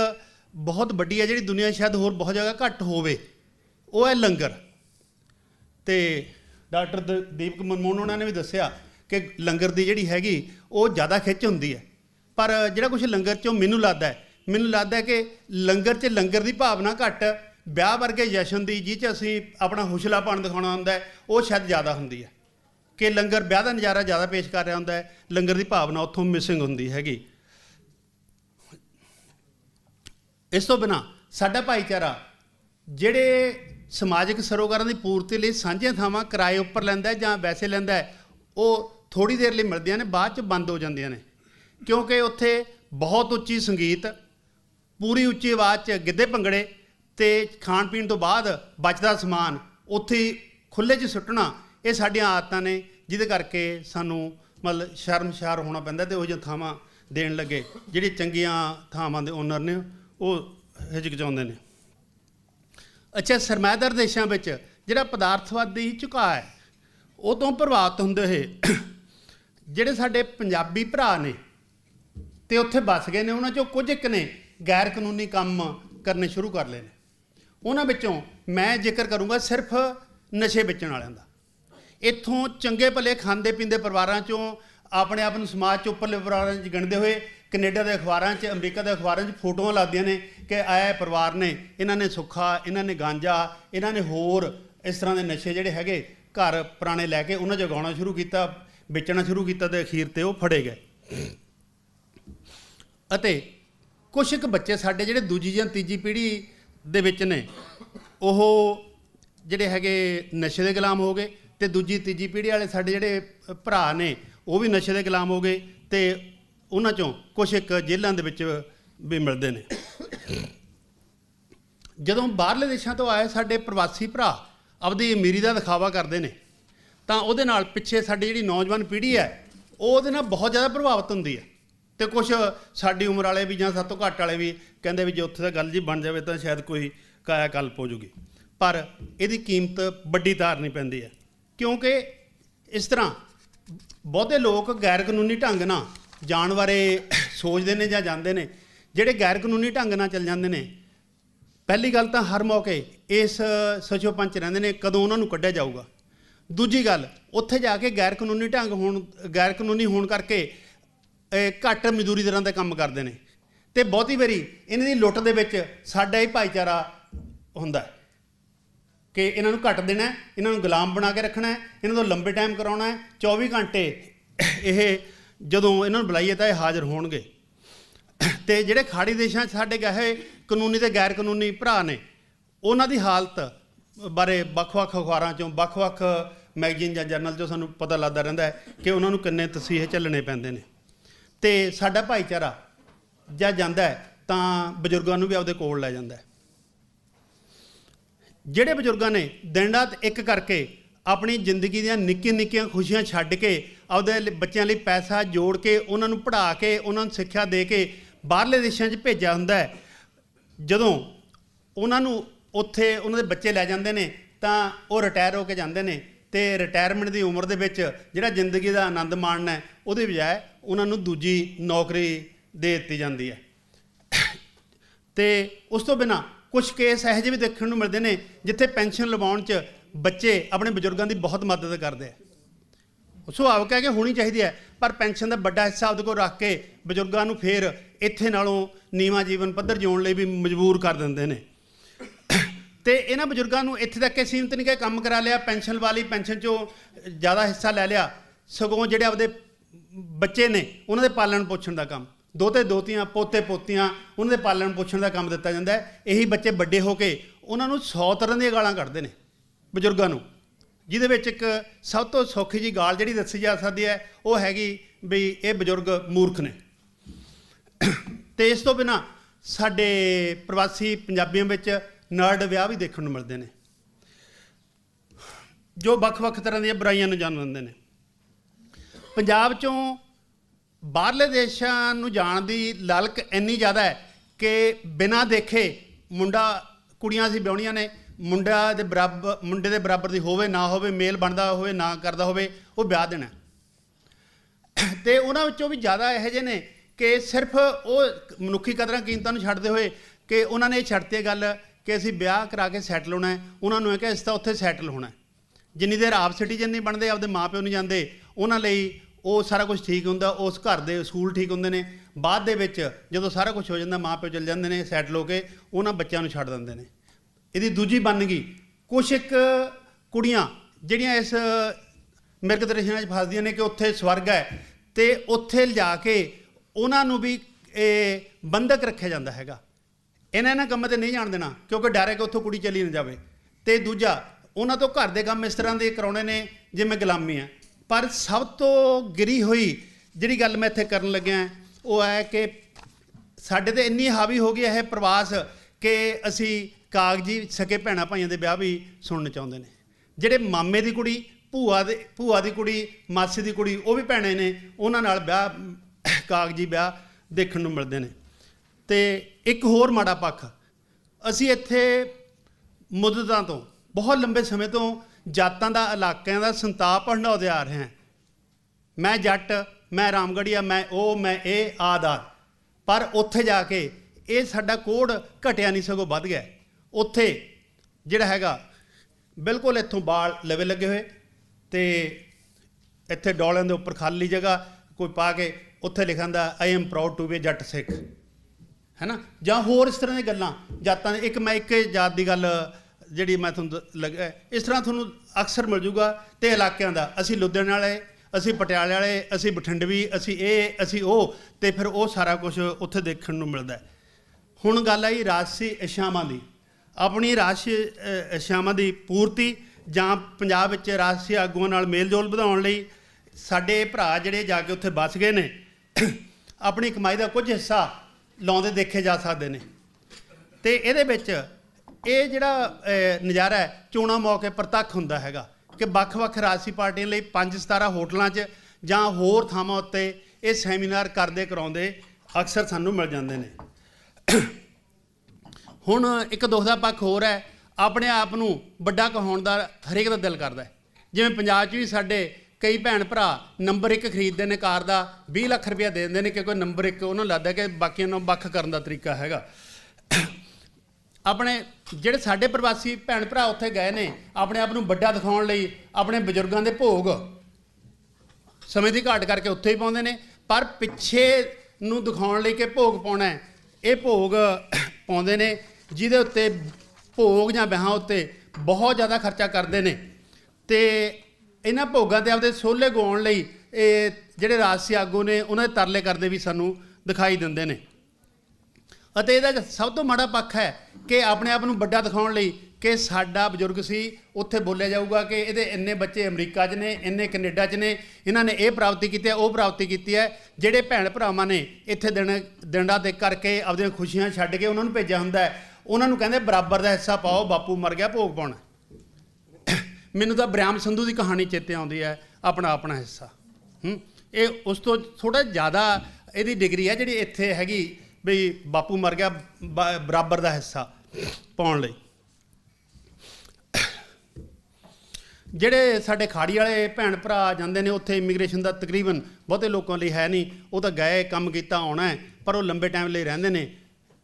ਬਹੁਤ ਵੱਡੀ ਹੈ ਜਿਹੜੀ ਦੁਨੀਆ ਸ਼ਾਇਦ ਹੋਰ ਬਹੁਤ ਜਗ੍ਹਾ ਘੱਟ ਹੋਵੇ ਉਹ ਹੈ ਲੰਗਰ ਤੇ ਡਾਕਟਰ ਦੀਪਕ ਮਨਮੋਹਨ ਉਹਨਾਂ ਨੇ ਵੀ ਦੱਸਿਆ ਕਿ ਲੰਗਰ ਦੀ ਜਿਹੜੀ ਹੈਗੀ ਉਹ ਜ਼ਿਆਦਾ ਖਿੱਚ ਹੁੰਦੀ ਹੈ ਪਰ ਜਿਹੜਾ ਕੁਝ ਲੰਗਰ 'ਚੋਂ ਮੈਨੂੰ ਲੱਗਦਾ ਹੈ ਮੈਨੂੰ ਲੱਗਦਾ ਹੈ ਕਿ ਲੰਗਰ 'ਚ ਲੰਗਰ ਦੀ ਭਾਵਨਾ ਘੱਟ ਵਿਆਹ ਵਰਗੇ ਜਸ਼ਨ ਦੀ ਜਿਹ 'ਚ ਅਸੀਂ ਆਪਣਾ ਹੁਸ਼ਲਾਪਣ ਦਿਖਾਉਣਾ ਹੁੰਦਾ ਉਹ ਸ਼ਾਇਦ ਜ਼ਿਆਦਾ ਹੁੰਦੀ ਹੈ ਕਿ ਲੰਗਰ ਵਿਆਹ ਦਾ ਨਜ਼ਾਰਾ ਜ਼ਿਆਦਾ ਪੇਸ਼ ਕਰ ਰਿਹਾ ਹੁੰਦਾ ਹੈ ਲੰਗਰ ਦੀ ਭਾਵਨਾ ਉੱਥੋਂ ਮਿਸਿੰਗ ਹੁੰਦੀ ਹੈਗੀ ਇਸ ਤੋਂ ਬਿਨਾ ਸਾਡਾ ਭਾਈਚਾਰਾ ਜਿਹੜੇ ਸਮਾਜਿਕ ਸਰੋਕਾਰਾਂ ਦੀ ਪੂਰਤੀ ਲਈ ਸਾਂਝੀਆਂ ਥਾਵਾਂ ਕਿਰਾਏ ਉੱਪਰ ਲੈਂਦਾ ਜਾਂ ਵੈਸੇ ਲੈਂਦਾ ਉਹ ਥੋੜੀ ਦੇਰ ਲਈ ਮਿਲਦੀਆਂ ਨੇ ਬਾਅਦ ਚ ਬੰਦ ਹੋ ਜਾਂਦੀਆਂ ਨੇ ਕਿਉਂਕਿ ਉੱਥੇ ਬਹੁਤ ਉੱਚੀ ਸੰਗੀਤ ਪੂਰੀ ਉੱਚੀ ਆਵਾਜ਼ 'ਚ ਗਿੱਧੇ ਭੰਗੜੇ ਤੇ ਖਾਣ ਪੀਣ ਤੋਂ ਬਾਅਦ ਬਚਦਾ ਸਮਾਨ ਉੱਥੇ ਖੁੱਲੇ 'ਚ ਸੁੱਟਣਾ ਇਹ ਸਾਡੀਆਂ ਆਦਤਾਂ ਨੇ ਜਿਹਦੇ ਕਰਕੇ ਸਾਨੂੰ ਮਤਲਬ ਸ਼ਰਮਸ਼ਾਰ ਹੋਣਾ ਪੈਂਦਾ ਤੇ ਉਹ ਜਿਹੀਆਂ ਥਾਵਾਂ ਦੇਣ ਲੱਗੇ ਜਿਹੜੀ ਚੰਗੀਆਂ ਥਾਵਾਂ ਦੇ ਓਨਰ ਨੇ ਉਹ ਜਾਂਦੇ ਨੇ ਅੱਛਾ ਸਰਮਾਇਦਾਰ ਦੇਸ਼ਾਂ ਵਿੱਚ ਜਿਹੜਾ ਪਦਾਰਥਵਾਦੀ ਝੁਕਾ ਹੈ ਉਹ ਤੋਂ ਪ੍ਰਭਾਵਿਤ ਹੁੰਦੇ ਹੋਏ ਜਿਹੜੇ ਸਾਡੇ ਪੰਜਾਬੀ ਭਰਾ ਨੇ ਤੇ ਉੱਥੇ ਬਸ ਗਏ ਨੇ ਉਹਨਾਂ ਚੋਂ ਕੁਝ ਇੱਕ ਨੇ ਗੈਰ ਕਾਨੂੰਨੀ ਕੰਮ ਕਰਨੇ ਸ਼ੁਰੂ ਕਰ ਲਏ ਨੇ ਉਹਨਾਂ ਵਿੱਚੋਂ ਮੈਂ ਜ਼ਿਕਰ ਕਰੂੰਗਾ ਸਿਰਫ ਨਸ਼ੇ ਵੇਚਣ ਵਾਲਿਆਂ ਦਾ ਇੱਥੋਂ ਚੰਗੇ ਭਲੇ ਖਾਂਦੇ ਪੀਂਦੇ ਪਰਿਵਾਰਾਂ ਚੋਂ ਆਪਣੇ ਆਪ ਨੂੰ ਸਮਾਜ ਚ ਉੱਪਰਲੇ ਪਰਿਵਾਰਾਂ 'ਚ ਗਿਣਦੇ ਹੋਏ ਕੈਨੇਡਾ ਦੇ ਅਖਬਾਰਾਂ 'ਚ ਅਮਰੀਕਾ ਦੇ ਅਖਬਾਰਾਂ 'ਚ ਫੋਟੋਆਂ ਲੱਗਦੀਆਂ ਨੇ ਕਿ ਆਇਆ ਪਰਿਵਾਰ ਨੇ ਇਹਨਾਂ ਨੇ ਸੁੱਖਾ ਇਹਨਾਂ ਨੇ ਗਾਂਜਾ ਇਹਨਾਂ ਨੇ ਹੋਰ ਇਸ ਤਰ੍ਹਾਂ ਦੇ ਨਸ਼ੇ ਜਿਹੜੇ ਹੈਗੇ ਘਰ ਪੁਰਾਣੇ ਲੈ ਕੇ ਉਹਨਾਂ ਜਗਾਉਣਾ ਸ਼ੁਰੂ ਕੀਤਾ ਵੇਚਣਾ ਸ਼ੁਰੂ ਕੀਤਾ ਤੇ ਅਖੀਰ ਤੇ ਉਹ ਫੜੇ ਗਏ ਅਤੇ ਕੁਝ ਇੱਕ ਬੱਚੇ ਸਾਡੇ ਜਿਹੜੇ ਦੂਜੀ ਜਾਂ ਤੀਜੀ ਪੀੜ੍ਹੀ ਦੇ ਵਿੱਚ ਨੇ ਉਹ ਜਿਹੜੇ ਹੈਗੇ ਨਸ਼ੇ ਦੇ ਗੁਲਾਮ ਹੋ ਗਏ ਤੇ ਦੂਜੀ ਤੀਜੀ ਪੀੜ੍ਹੀ ਵਾਲੇ ਸਾਡੇ ਜਿਹੜੇ ਭਰਾ ਨੇ ਉਹ ਵੀ ਨਸ਼ੇ ਦੇ ਗੁਲਾਮ ਹੋ ਗਏ ਤੇ ਉਹਨਾਂ ਚੋਂ ਕੁਝ ਇੱਕ ਜੇਲ੍ਹਾਂ ਦੇ ਵਿੱਚ ਵੀ ਮਿਲਦੇ ਨੇ ਜਦੋਂ ਬਾਹਰਲੇ ਦੇਸ਼ਾਂ ਤੋਂ ਆਏ ਸਾਡੇ ਪ੍ਰਵਾਸੀ ਭਰਾ ਆਪਦੀ ਅਮੀਰੀ ਦਾ ਦਿਖਾਵਾ ਕਰਦੇ ਨੇ ਤਾਂ ਉਹਦੇ ਨਾਲ ਪਿੱਛੇ ਸਾਡੀ ਜਿਹੜੀ ਨੌਜਵਾਨ ਪੀੜ੍ਹੀ ਹੈ ਉਹ ਉਹਦੇ ਨਾਲ ਬਹੁਤ ਜ਼ਿਆਦਾ ਪ੍ਰਭਾਵਿਤ ਹੁੰਦੀ ਹੈ ਤੇ ਕੁਝ ਸਾਡੀ ਉਮਰ ਵਾਲੇ ਵੀ ਜਾਂ ਸਭ ਤੋਂ ਘੱਟ ਵਾਲੇ ਵੀ ਕਹਿੰਦੇ ਵੀ ਜੇ ਉੱਥੇ ਤਾਂ ਗੱਲ ਜੀ ਬਣ ਜਾਵੇ ਤਾਂ ਸ਼ਾਇਦ ਕੋਈ ਕਾਇਆ ਕਲ ਹੋ ਜੂਗੀ ਪਰ ਇਹਦੀ ਕੀਮਤ ਵੱਡੀ ਧਾਰਨੀ ਪੈਂਦੀ ਹੈ ਕਿਉਂਕਿ ਇਸ ਤਰ੍ਹਾਂ ਬਹੁਤੇ ਲੋਕ ਗੈਰ ਕਾਨੂੰਨੀ ਢੰਗ ਨਾਲ ਜਾਣ ਬਾਰੇ ਸੋਚਦੇ ਨੇ ਜਾਂ ਜਾਂਦੇ ਨੇ ਜਿਹੜੇ ਗੈਰ ਕਾਨੂੰਨੀ ਢੰਗ ਨਾਲ ਚੱਲ ਜਾਂਦੇ ਨੇ ਪਹਿਲੀ ਗੱਲ ਤਾਂ ਹਰ ਮੌਕੇ ਇਸ ਸਚੋ ਪੰਚ ਰਹਿੰਦੇ ਨੇ ਕਦੋਂ ਉਹਨਾਂ ਨੂੰ ਕੱਢਿਆ ਜਾਊਗਾ ਦੂਜੀ ਗੱਲ ਉੱਥੇ ਜਾ ਕੇ ਗੈਰ ਕਾਨੂੰਨੀ ਢੰਗ ਹੋਣ ਗੈਰ ਕਾਨੂੰਨੀ ਹੋਣ ਕਰਕੇ ਘੱਟ ਮਜ਼ਦੂਰੀ ਦਰਾਂ ਦਾ ਕੰਮ ਕਰਦੇ ਨੇ ਤੇ ਬਹੁਤੀ ਵਾਰੀ ਇਹਨਾਂ ਦੀ ਲੁੱਟ ਦੇ ਵਿੱਚ ਸਾਡਾ ਹੀ ਭਾਈਚਾਰਾ ਹੁੰਦਾ ਕਿ ਇਹਨਾਂ ਨੂੰ ਘੱਟ ਦੇਣਾ ਇਹਨਾਂ ਨੂੰ ਗੁਲਾਮ ਬਣਾ ਕੇ ਰੱਖਣਾ ਇਹਨਾਂ ਤੋਂ ਲੰਬੇ ਟਾਈਮ ਕਰਾਉਣਾ ਹੈ 24 ਘੰਟੇ ਇਹ ਜਦੋਂ ਇਹਨਾਂ ਨੂੰ ਬੁਲਾਈਏ ਤਾਂ ਇਹ ਹਾਜ਼ਰ ਹੋਣਗੇ ਤੇ ਜਿਹੜੇ ਖਾੜੀ ਦੇਸ਼ਾਂ 'ਚ ਸਾਡੇ ਗਏ ਕਾਨੂੰਨੀ ਤੇ ਗੈਰ ਕਾਨੂੰਨੀ ਭਰਾ ਨੇ ਉਹਨਾਂ ਦੀ ਹਾਲਤ ਬਾਰੇ ਵੱਖ-ਵੱਖ ਅਖਬਾਰਾਂ 'ਚੋਂ ਵੱਖ-ਵੱਖ ਮੈਗਜ਼ੀਨ ਜਾਂ ਜਰਨਲ 'ਚੋਂ ਸਾਨੂੰ ਪਤਾ ਲੱਗਦਾ ਰਹਿੰਦਾ ਹੈ ਕਿ ਉਹਨਾਂ ਨੂੰ ਕਿੰਨੇ ਤਸੀਹੇ ਚੱਲਣੇ ਪੈਂਦੇ ਨੇ ਤੇ ਸਾਡਾ ਭਾਈਚਾਰਾ ਜਾਂ ਜਾਂਦਾ ਤਾਂ ਬਜ਼ੁਰਗਾਂ ਨੂੰ ਵੀ ਆਪਦੇ ਕੋਲ ਲੈ ਜਾਂਦਾ ਜਿਹੜੇ ਬਜ਼ੁਰਗਾਂ ਨੇ ਦਿਨ ਰਾਤ ਇੱਕ ਕਰਕੇ ਆਪਣੀ ਜ਼ਿੰਦਗੀ ਦੀਆਂ ਨਿੱਕੀਆਂ ਨਿੱਕੀਆਂ ਖੁਸ਼ੀਆਂ ਛੱਡ ਕੇ ਆਪਦੇ ਬੱਚਿਆਂ ਲਈ ਪੈਸਾ ਜੋੜ ਕੇ ਉਹਨਾਂ ਨੂੰ ਪੜ੍ਹਾ ਕੇ ਉਹਨਾਂ ਨੂੰ ਸਿੱਖਿਆ ਦੇ ਕੇ ਬਾਹਰਲੇ ਦੇਸ਼ਾਂ 'ਚ ਭੇਜਿਆ ਹੁੰਦਾ ਹੈ ਜਦੋਂ ਉਹਨਾਂ ਨੂੰ ਉੱਥੇ ਉਹਨਾਂ ਦੇ ਬੱਚੇ ਲੈ ਜਾਂਦੇ ਨੇ ਤਾਂ ਉਹ ਰਿਟਾਇਰ ਹੋ ਕੇ ਜਾਂਦੇ ਨੇ ਤੇ ਰਿਟਾਇਰਮੈਂਟ ਦੀ ਉਮਰ ਦੇ ਵਿੱਚ ਜਿਹੜਾ ਜ਼ਿੰਦਗੀ ਦਾ ਆਨੰਦ ਮਾਣਨਾ ਹੈ ਉਹਦੇ ਬਜਾਏ ਉਹਨਾਂ ਨੂੰ ਦੂਜੀ ਨੌਕਰੀ ਦੇ ਦਿੱਤੀ ਜਾਂਦੀ ਹੈ ਤੇ ਉਸ ਤੋਂ ਬਿਨਾ ਕੁਝ ਕੇਸ ਇਹੋ ਜਿਹੇ ਵੀ ਦੇਖਣ ਨੂੰ ਮਿਲਦੇ ਨੇ ਜਿੱਥੇ ਪੈਨਸ਼ਨ ਲਵਾਉਣ 'ਚ ਬੱਚੇ ਆਪਣੇ ਬਜ਼ੁਰਗਾਂ ਦੀ ਬਹੁਤ ਮਦਦ ਕਰਦੇ ਆ ਸੁਭਾਵਕ ਹੈ ਕਿ ਹੋਣੀ ਚਾਹੀਦੀ ਹੈ ਪਰ ਪੈਨਸ਼ਨ ਦਾ ਵੱਡਾ ਹਿੱਸਾ ਉਹਦੇ ਕੋਲ ਰੱਖ ਕੇ ਬਜ਼ੁਰਗਾਂ ਨੂੰ ਫੇਰ ਇੱਥੇ ਨਾਲੋਂ ਨੀਵਾ ਜੀਵਨ ਪੱਧਰ ਜਿਉਣ ਲਈ ਵੀ ਮਜਬੂਰ ਕਰ ਦਿੰਦੇ ਨੇ ਤੇ ਇਹਨਾਂ ਬਜ਼ੁਰਗਾਂ ਨੂੰ ਇੱਥੇ ਤੱਕ ਕੇ ਸੀਮਤ ਨਹੀਂ ਕਿ ਕੰਮ ਕਰਾ ਲਿਆ ਪੈਨਸ਼ਨ ਵਾਲੀ ਪੈਨਸ਼ਨ ਚੋਂ ਜ਼ਿਆਦਾ ਹਿੱਸਾ ਲੈ ਲਿਆ ਸਗੋਂ ਜਿਹੜੇ ਆਪਦੇ ਬੱਚੇ ਨੇ ਉਹਨਾਂ ਦੇ ਪਾਲਣ ਪੋਛਣ ਦਾ ਕੰਮ ਦੋਤੇ ਦੋਤੀਆਂ ਪੋਤੇ ਪੋਤੀਆਂ ਉਹਨਾਂ ਦੇ ਪਾਲਣ ਪੋਛਣ ਦਾ ਕੰਮ ਦਿੱਤਾ ਜਾਂਦਾ ਹੈ ਇਹੀ ਬੱਚੇ ਵੱਡੇ ਹੋ ਕੇ ਉਹਨਾਂ ਨੂੰ 100 ਤਰ੍ਹਾਂ ਦੀਆਂ ਗਾਲਾਂ ਕੱਢਦੇ ਨੇ ਬਜ਼ੁਰਗਾਂ ਨੂੰ ਜਿਹਦੇ ਵਿੱਚ ਇੱਕ ਸਭ ਤੋਂ ਸੌਖੀ ਜੀ ਗਾਲ ਜਿਹੜੀ ਦੱਸੀ ਜਾ ਸਕਦੀ ਹੈ ਉਹ ਹੈਗੀ ਵੀ ਇਹ ਬਜ਼ੁਰਗ ਮੂਰਖ ਨੇ ਤੇ ਇਸ ਤੋਂ ਬਿਨਾ ਸਾਡੇ ਪ੍ਰਵਾਸੀ ਪੰਜਾਬੀਆਂ ਵਿੱਚ ਨਰਡ ਵਿਆਹ ਵੀ ਦੇਖਣ ਨੂੰ ਮਿਲਦੇ ਨੇ ਜੋ ਵੱਖ-ਵੱਖ ਤਰ੍ਹਾਂ ਦੀਆਂ ਬੁਰਾਈਆਂ ਨੂੰ ਜਾਣ ਲੈਂਦੇ ਨੇ ਪੰਜਾਬ ਚੋਂ ਬਾਹਰਲੇ ਦੇਸ਼ਾਂ ਨੂੰ ਜਾਣ ਦੀ ਲਾਲਕ ਇੰਨੀ ਜ਼ਿਆਦਾ ਹੈ ਕਿ ਬਿਨਾਂ ਦੇਖੇ ਮੁੰਡਾ ਕੁੜੀਆਂ ਸੀ ਵਿਆਹਣੀਆਂ ਨੇ ਮੁੰਡਾ ਦੇ ਬਰਾਬਰ ਮੁੰਡੇ ਦੇ ਬਰਾਬਰ ਦੀ ਹੋਵੇ ਨਾ ਹੋਵੇ ਮੇਲ ਬਣਦਾ ਹੋਵੇ ਨਾ ਕਰਦਾ ਹੋਵੇ ਉਹ ਵਿਆਹ ਦੇਣਾ ਤੇ ਉਹਨਾਂ ਵਿੱਚੋਂ ਵੀ ਜ਼ਿਆਦਾ ਇਹੋ ਜਿਹੇ ਨੇ ਕਿ ਸਿਰਫ ਉਹ ਮਨੁੱਖੀ ਕਦਰਾਂ ਕੀਮਤਾਂ ਨੂੰ ਛੱਡਦੇ ਹੋਏ ਕਿ ਉਹਨਾਂ ਨੇ ਛੱਡਤੇ ਗੱਲ ਕਿ ਅਸੀਂ ਵਿਆਹ ਕਰਾ ਕੇ ਸੈਟਲ ਹੋਣਾ ਹੈ ਉਹਨਾਂ ਨੂੰ ਇਹ ਕਿ ਇਸ ਤਾਂ ਉੱਥੇ ਸੈਟਲ ਹੋਣਾ ਜਿੰਨੀ ਦੇਰ ਆਪ ਸਿਟੀਜ਼ਨ ਨਹੀਂ ਬਣਦੇ ਆਪਦੇ ਮਾਪਿਓ ਨਹੀਂ ਜਾਂਦੇ ਉਹਨਾਂ ਲਈ ਉਹ ਸਾਰਾ ਕੁਝ ਠੀਕ ਹੁੰਦਾ ਉਸ ਘਰ ਦੇ ਸਕੂਲ ਠੀਕ ਹੁੰਦੇ ਨੇ ਬਾਅਦ ਦੇ ਵਿੱਚ ਜਦੋਂ ਸਾਰਾ ਕੁਝ ਹੋ ਜਾਂਦਾ ਮਾਪਿਓ ਚਲ ਜਾਂਦੇ ਨੇ ਸੈਟਲ ਹੋ ਕੇ ਉਹਨਾਂ ਬੱਚਿਆਂ ਨੂੰ ਛੱਡ ਦਿੰਦੇ ਨੇ ਇਹਦੀ ਦੂਜੀ ਗਈ ਕੁਛ ਇੱਕ ਕੁੜੀਆਂ ਜਿਹੜੀਆਂ ਇਸ ਮਿਰਗ ਦਰਸ਼ਨਾਂ 'ਚ ਫਸਦੀਆਂ ਨੇ ਕਿ ਉੱਥੇ ਸਵਰਗ ਹੈ ਤੇ ਉੱਥੇ ਲਿਜਾ ਕੇ ਉਹਨਾਂ ਨੂੰ ਵੀ ਇਹ ਬੰਦਕ ਰੱਖਿਆ ਜਾਂਦਾ ਹੈਗਾ ਇਹਨਾਂ ਇਹਨਾਂ ਕੰਮ ਤੇ ਨਹੀਂ ਜਾਣ ਦੇਣਾ ਕਿਉਂਕਿ ਡਰ ਹੈ ਕਿ ਉੱਥੋਂ ਕੁੜੀ ਚਲੀ ਨਾ ਜਾਵੇ ਤੇ ਦੂਜਾ ਉਹਨਾਂ ਤੋਂ ਘਰ ਦੇ ਕੰਮ ਇਸ ਤਰ੍ਹਾਂ ਦੇ ਕਰਾਉਣੇ ਨੇ ਜਿਵੇਂ ਗੁਲਾਮੀ ਆ ਪਰ ਸਭ ਤੋਂ ਗਿਰੀ ਹੋਈ ਜਿਹੜੀ ਗੱਲ ਮੈਂ ਇੱਥੇ ਕਰਨ ਲੱਗਿਆ ਉਹ ਹੈ ਕਿ ਸਾਡੇ ਤੇ ਇੰਨੀ ਹਾਵੀ ਹੋ ਗਈ ਹੈ ਪ੍ਰਵਾਸ ਕਿ ਅਸੀਂ ਕਾਗਜੀ ਸਕੇ ਭੈਣਾ ਭਾਈਆਂ ਦੇ ਵਿਆਹ ਵੀ ਸੁਣਨ ਚਾਹੁੰਦੇ ਨੇ ਜਿਹੜੇ ਮਾਮੇ ਦੀ ਕੁੜੀ ਭੂਆ ਦੇ ਭੂਆ ਦੀ ਕੁੜੀ ਮਾਸੀ ਦੀ ਕੁੜੀ ਉਹ ਵੀ ਭੈਣੇ ਨੇ ਉਹਨਾਂ ਨਾਲ ਵਿਆਹ ਕਾਗਜੀ ਵਿਆਹ ਦੇਖਣ ਨੂੰ ਮਿਲਦੇ ਨੇ ਤੇ ਇੱਕ ਹੋਰ ਮਾੜਾ ਪੱਖ ਅਸੀਂ ਇੱਥੇ ਮੁੱਦਤਾਂ ਤੋਂ ਬਹੁਤ ਲੰਬੇ ਸਮੇਂ ਤੋਂ ਜਾਤਾਂ ਦਾ ਇਲਾਕਿਆਂ ਦਾ ਸੰਤਾਪ ਹੰਡਾਉਂਦੇ ਆ ਰਹੇ ਹਾਂ ਮੈਂ ਜੱਟ ਮੈਂ ਰਾਮਗੜੀਆ ਮੈਂ ਉਹ ਮੈਂ ਇਹ ਆਦਾ ਪਰ ਉੱਥੇ ਜਾ ਕੇ ਇਹ ਸਾਡਾ ਕੋਡ ਘਟਿਆ ਨਹੀਂ ਸਗੋ ਵੱਧ ਗਿਆ ਉੱਥੇ ਜਿਹੜਾ ਹੈਗਾ ਬਿਲਕੁਲ ਇੱਥੋਂ ਬਾਲ ਲਵੇ ਲੱਗੇ ਹੋਏ ਤੇ ਇੱਥੇ ਡੋਲਿਆਂ ਦੇ ਉੱਪਰ ਖਾਲੀ ਜਗ੍ਹਾ ਕੋਈ ਪਾ ਕੇ ਉੱਥੇ ਲਿਖਾਂਦਾ I am proud to be Jatt Sikh ਹੈਨਾ ਜਾਂ ਹੋਰ ਇਸ ਤਰ੍ਹਾਂ ਦੀਆਂ ਗੱਲਾਂ ਜਾਤਾਂ ਦੇ ਇੱਕ ਮੈਂ ਇੱਕ ਜਾਤ ਦੀ ਗੱਲ ਜਿਹੜੀ ਮੈਂ ਤੁਹਾਨੂੰ ਲੱਗਾ ਇਸ ਤਰ੍ਹਾਂ ਤੁਹਾਨੂੰ ਅਕਸਰ ਮਿਲ ਜੂਗਾ ਤੇ ਇਲਾਕਿਆਂ ਦਾ ਅਸੀਂ ਲੁਧਿਆਣੇ ਵਾਲੇ ਅਸੀਂ ਪਟਿਆਲੇ ਵਾਲੇ ਅਸੀਂ ਬਠਿੰਡਵੀ ਅਸੀਂ ਇਹ ਅਸੀਂ ਉਹ ਤੇ ਫਿਰ ਉਹ ਸਾਰਾ ਕੁਝ ਉੱਥੇ ਦੇਖਣ ਨੂੰ ਮਿਲਦਾ ਹੁਣ ਗੱਲ ਆਈ ਰਾਜਸੀ ਇਸ਼ਾਵਾਂ ਦੀ ਆਪਣੀ ਰਾਸ਼ੀ ਇਸ਼ਾਵਾਂ ਦੀ ਪੂਰਤੀ ਜਾਂ ਪੰਜਾਬ ਵਿੱਚ ਰਾਸ਼ਟਰੀ ਆਗੂਆਂ ਨਾਲ ਮੇਲਜੋਲ ਵਧਾਉਣ ਲਈ ਸਾਡੇ ਭਰਾ ਜਿਹੜੇ ਜਾ ਕੇ ਉੱਥੇ ਬਸ ਗਏ ਨੇ ਆਪਣੀ ਕਮਾਈ ਦਾ ਕੁਝ ਹਿੱਸਾ ਲਾਉਂਦੇ ਦੇਖੇ ਜਾ ਸਕਦੇ ਨੇ ਤੇ ਇਹਦੇ ਵਿੱਚ ਇਹ ਜਿਹੜਾ ਨਜ਼ਾਰਾ ਹੈ ਚੋਣਾਂ ਮੌਕੇ ਪ੍ਰਤੱਖ ਹੁੰਦਾ ਹੈਗਾ ਕਿ ਵੱਖ-ਵੱਖ ਰਾਜਸੀ ਪਾਰਟੀਆਂ ਲਈ 5 17 ਹੋਟਲਾਂ 'ਚ ਜਾਂ ਹੋਰ ਥਾਵਾਂ ਉੱਤੇ ਇਹ ਸੈਮੀਨਾਰ ਕਰਦੇ ਕਰਾਉਂਦੇ ਅਕਸਰ ਸਾਨੂੰ ਮਿਲ ਜਾਂਦੇ ਨੇ ਹੁਣ ਇੱਕ ਦੁੱਖ ਦਾ ਪੱਖ ਹੋਰ ਹੈ ਆਪਣੇ ਆਪ ਨੂੰ ਵੱਡਾ ਕਹਾਉਣ ਦਾ ਹਰੇਕ ਦਾ ਦਿਲ ਕਰਦਾ ਜਿਵੇਂ ਪੰਜਾਬ 'ਚ ਵੀ ਸਾਡੇ ਕਈ ਭੈਣ ਭਰਾ ਨੰਬਰ 1 ਖਰੀਦਦੇ ਨੇ ਕਾਰ ਦਾ 20 ਲੱਖ ਰੁਪਇਆ ਦੇ ਦਿੰਦੇ ਨੇ ਕਿਉਂਕਿ ਨੰਬਰ 1 ਉਹਨਾਂ ਲੱਗਦਾ ਕਿ ਬਾਕੀਆਂ ਨੂੰ ਵੱਖ ਕਰਨ ਦਾ ਤਰੀਕਾ ਹੈਗਾ ਆਪਣੇ ਜਿਹੜੇ ਸਾਡੇ ਪ੍ਰਵਾਸੀ ਭੈਣ ਭਰਾ ਉੱਥੇ ਗਏ ਨੇ ਆਪਣੇ ਆਪ ਨੂੰ ਵੱਡਾ ਦਿਖਾਉਣ ਲਈ ਆਪਣੇ ਬਜ਼ੁਰਗਾਂ ਦੇ ਭੋਗ ਸਮੇਂ ਦੀ ਘਾਟ ਕਰਕੇ ਉੱਥੇ ਹੀ ਪਾਉਂਦੇ ਨੇ ਪਰ ਪਿੱਛੇ ਨੂੰ ਦਿਖਾਉਣ ਲਈ ਕਿ ਭੋਗ ਪਾਉਣਾ ਹੈ ਇਹ ਭੋਗ ਪਾਉਂਦੇ ਨੇ ਜਿਹਦੇ ਉੱਤੇ ਭੋਗ ਜਾਂ ਵਿਆਹਾਂ ਉੱਤੇ ਬਹੁਤ ਜ਼ਿਆਦਾ ਖਰਚਾ ਕਰਦੇ ਨੇ ਤੇ ਇਹਨਾਂ ਭੋਗਾਂ ਤੇ ਆਪਦੇ ਸੋਲੇ ਗਾਉਣ ਲਈ ਇਹ ਜਿਹੜੇ ਰਾਜਸੀ ਆਗੂ ਨੇ ਉਹਨਾਂ ਦੇ ਤਰਲੇ ਕਰਦੇ ਵੀ ਸਾਨੂੰ ਦਿਖਾਈ ਦਿੰਦੇ ਨੇ ਅਤੇ ਇਹਦਾ ਸਭ ਤੋਂ ਮਾੜਾ ਪੱਖ ਹੈ ਕਿ ਆਪਣੇ ਆਪ ਨੂੰ ਵੱਡਾ ਦਿਖਾਉਣ ਲਈ ਕਿ ਸਾਡਾ ਬਜ਼ੁਰਗ ਸੀ ਉੱਥੇ ਬੋਲਿਆ ਜਾਊਗਾ ਕਿ ਇਹਦੇ ਇੰਨੇ ਬੱਚੇ ਅਮਰੀਕਾ 'ਚ ਨੇ ਇੰਨੇ ਕੈਨੇਡਾ 'ਚ ਨੇ ਇਹਨਾਂ ਨੇ ਇਹ ਪ੍ਰਾਪਤੀ ਕੀਤੀ ਹੈ ਉਹ ਪ੍ਰਾਪਤੀ ਕੀਤੀ ਹੈ ਜਿਹੜੇ ਭੈਣ ਭਰਾਵਾਂ ਨੇ ਇੱਥੇ ਦਿਨ ਦਿਨ ਦੇ ਕਰਕੇ ਆਪਣੀਆਂ ਖੁਸ਼ੀਆਂ ਛੱਡ ਕੇ ਉਹਨਾਂ ਨੂੰ ਭੇਜਿਆ ਹੁੰਦਾ ਹੈ ਉਹਨਾਂ ਨੂੰ ਕਹਿੰਦੇ ਬਰਾਬਰ ਦਾ ਹਿੱਸਾ ਪਾਓ ਬਾਪੂ ਮਰ ਗਿਆ ਭੋਗ ਪਾਉਣਾ ਮੈਨੂੰ ਤਾਂ ਬ੍ਰਿਆਮ ਸੰਧੂ ਦੀ ਕਹਾਣੀ ਚੇਤੇ ਆਉਂਦੀ ਹੈ ਆਪਣਾ ਆਪਣਾ ਹਿੱਸਾ ਹੂੰ ਇਹ ਉਸ ਤੋਂ ਥੋੜਾ ਜ਼ਿਆਦਾ ਇਹਦੀ ਡਿਗਰੀ ਹੈ ਜਿਹੜੀ ਇੱਥੇ ਹੈਗੀ ਵੀ ਬਾਪੂ ਮਰ ਗਿਆ ਬਰਾਬਰ ਦਾ ਹਿੱਸਾ ਪਾਉਣ ਲਈ ਜਿਹੜੇ ਸਾਡੇ ਖਾੜੀ ਵਾਲੇ ਭੈਣ ਭਰਾ ਜਾਂਦੇ ਨੇ ਉੱਥੇ ਇਮੀਗ੍ਰੇਸ਼ਨ ਦਾ ਤਕਰੀਬਨ ਬਹੁਤੇ ਲੋਕਾਂ ਲਈ ਹੈ ਨਹੀਂ ਉਹ ਤਾਂ ਗਏ ਕੰਮ ਕੀਤਾ ਆਉਣਾ ਪਰ ਉਹ ਲੰਬੇ ਟਾਈਮ ਲਈ ਰਹਿੰਦੇ ਨੇ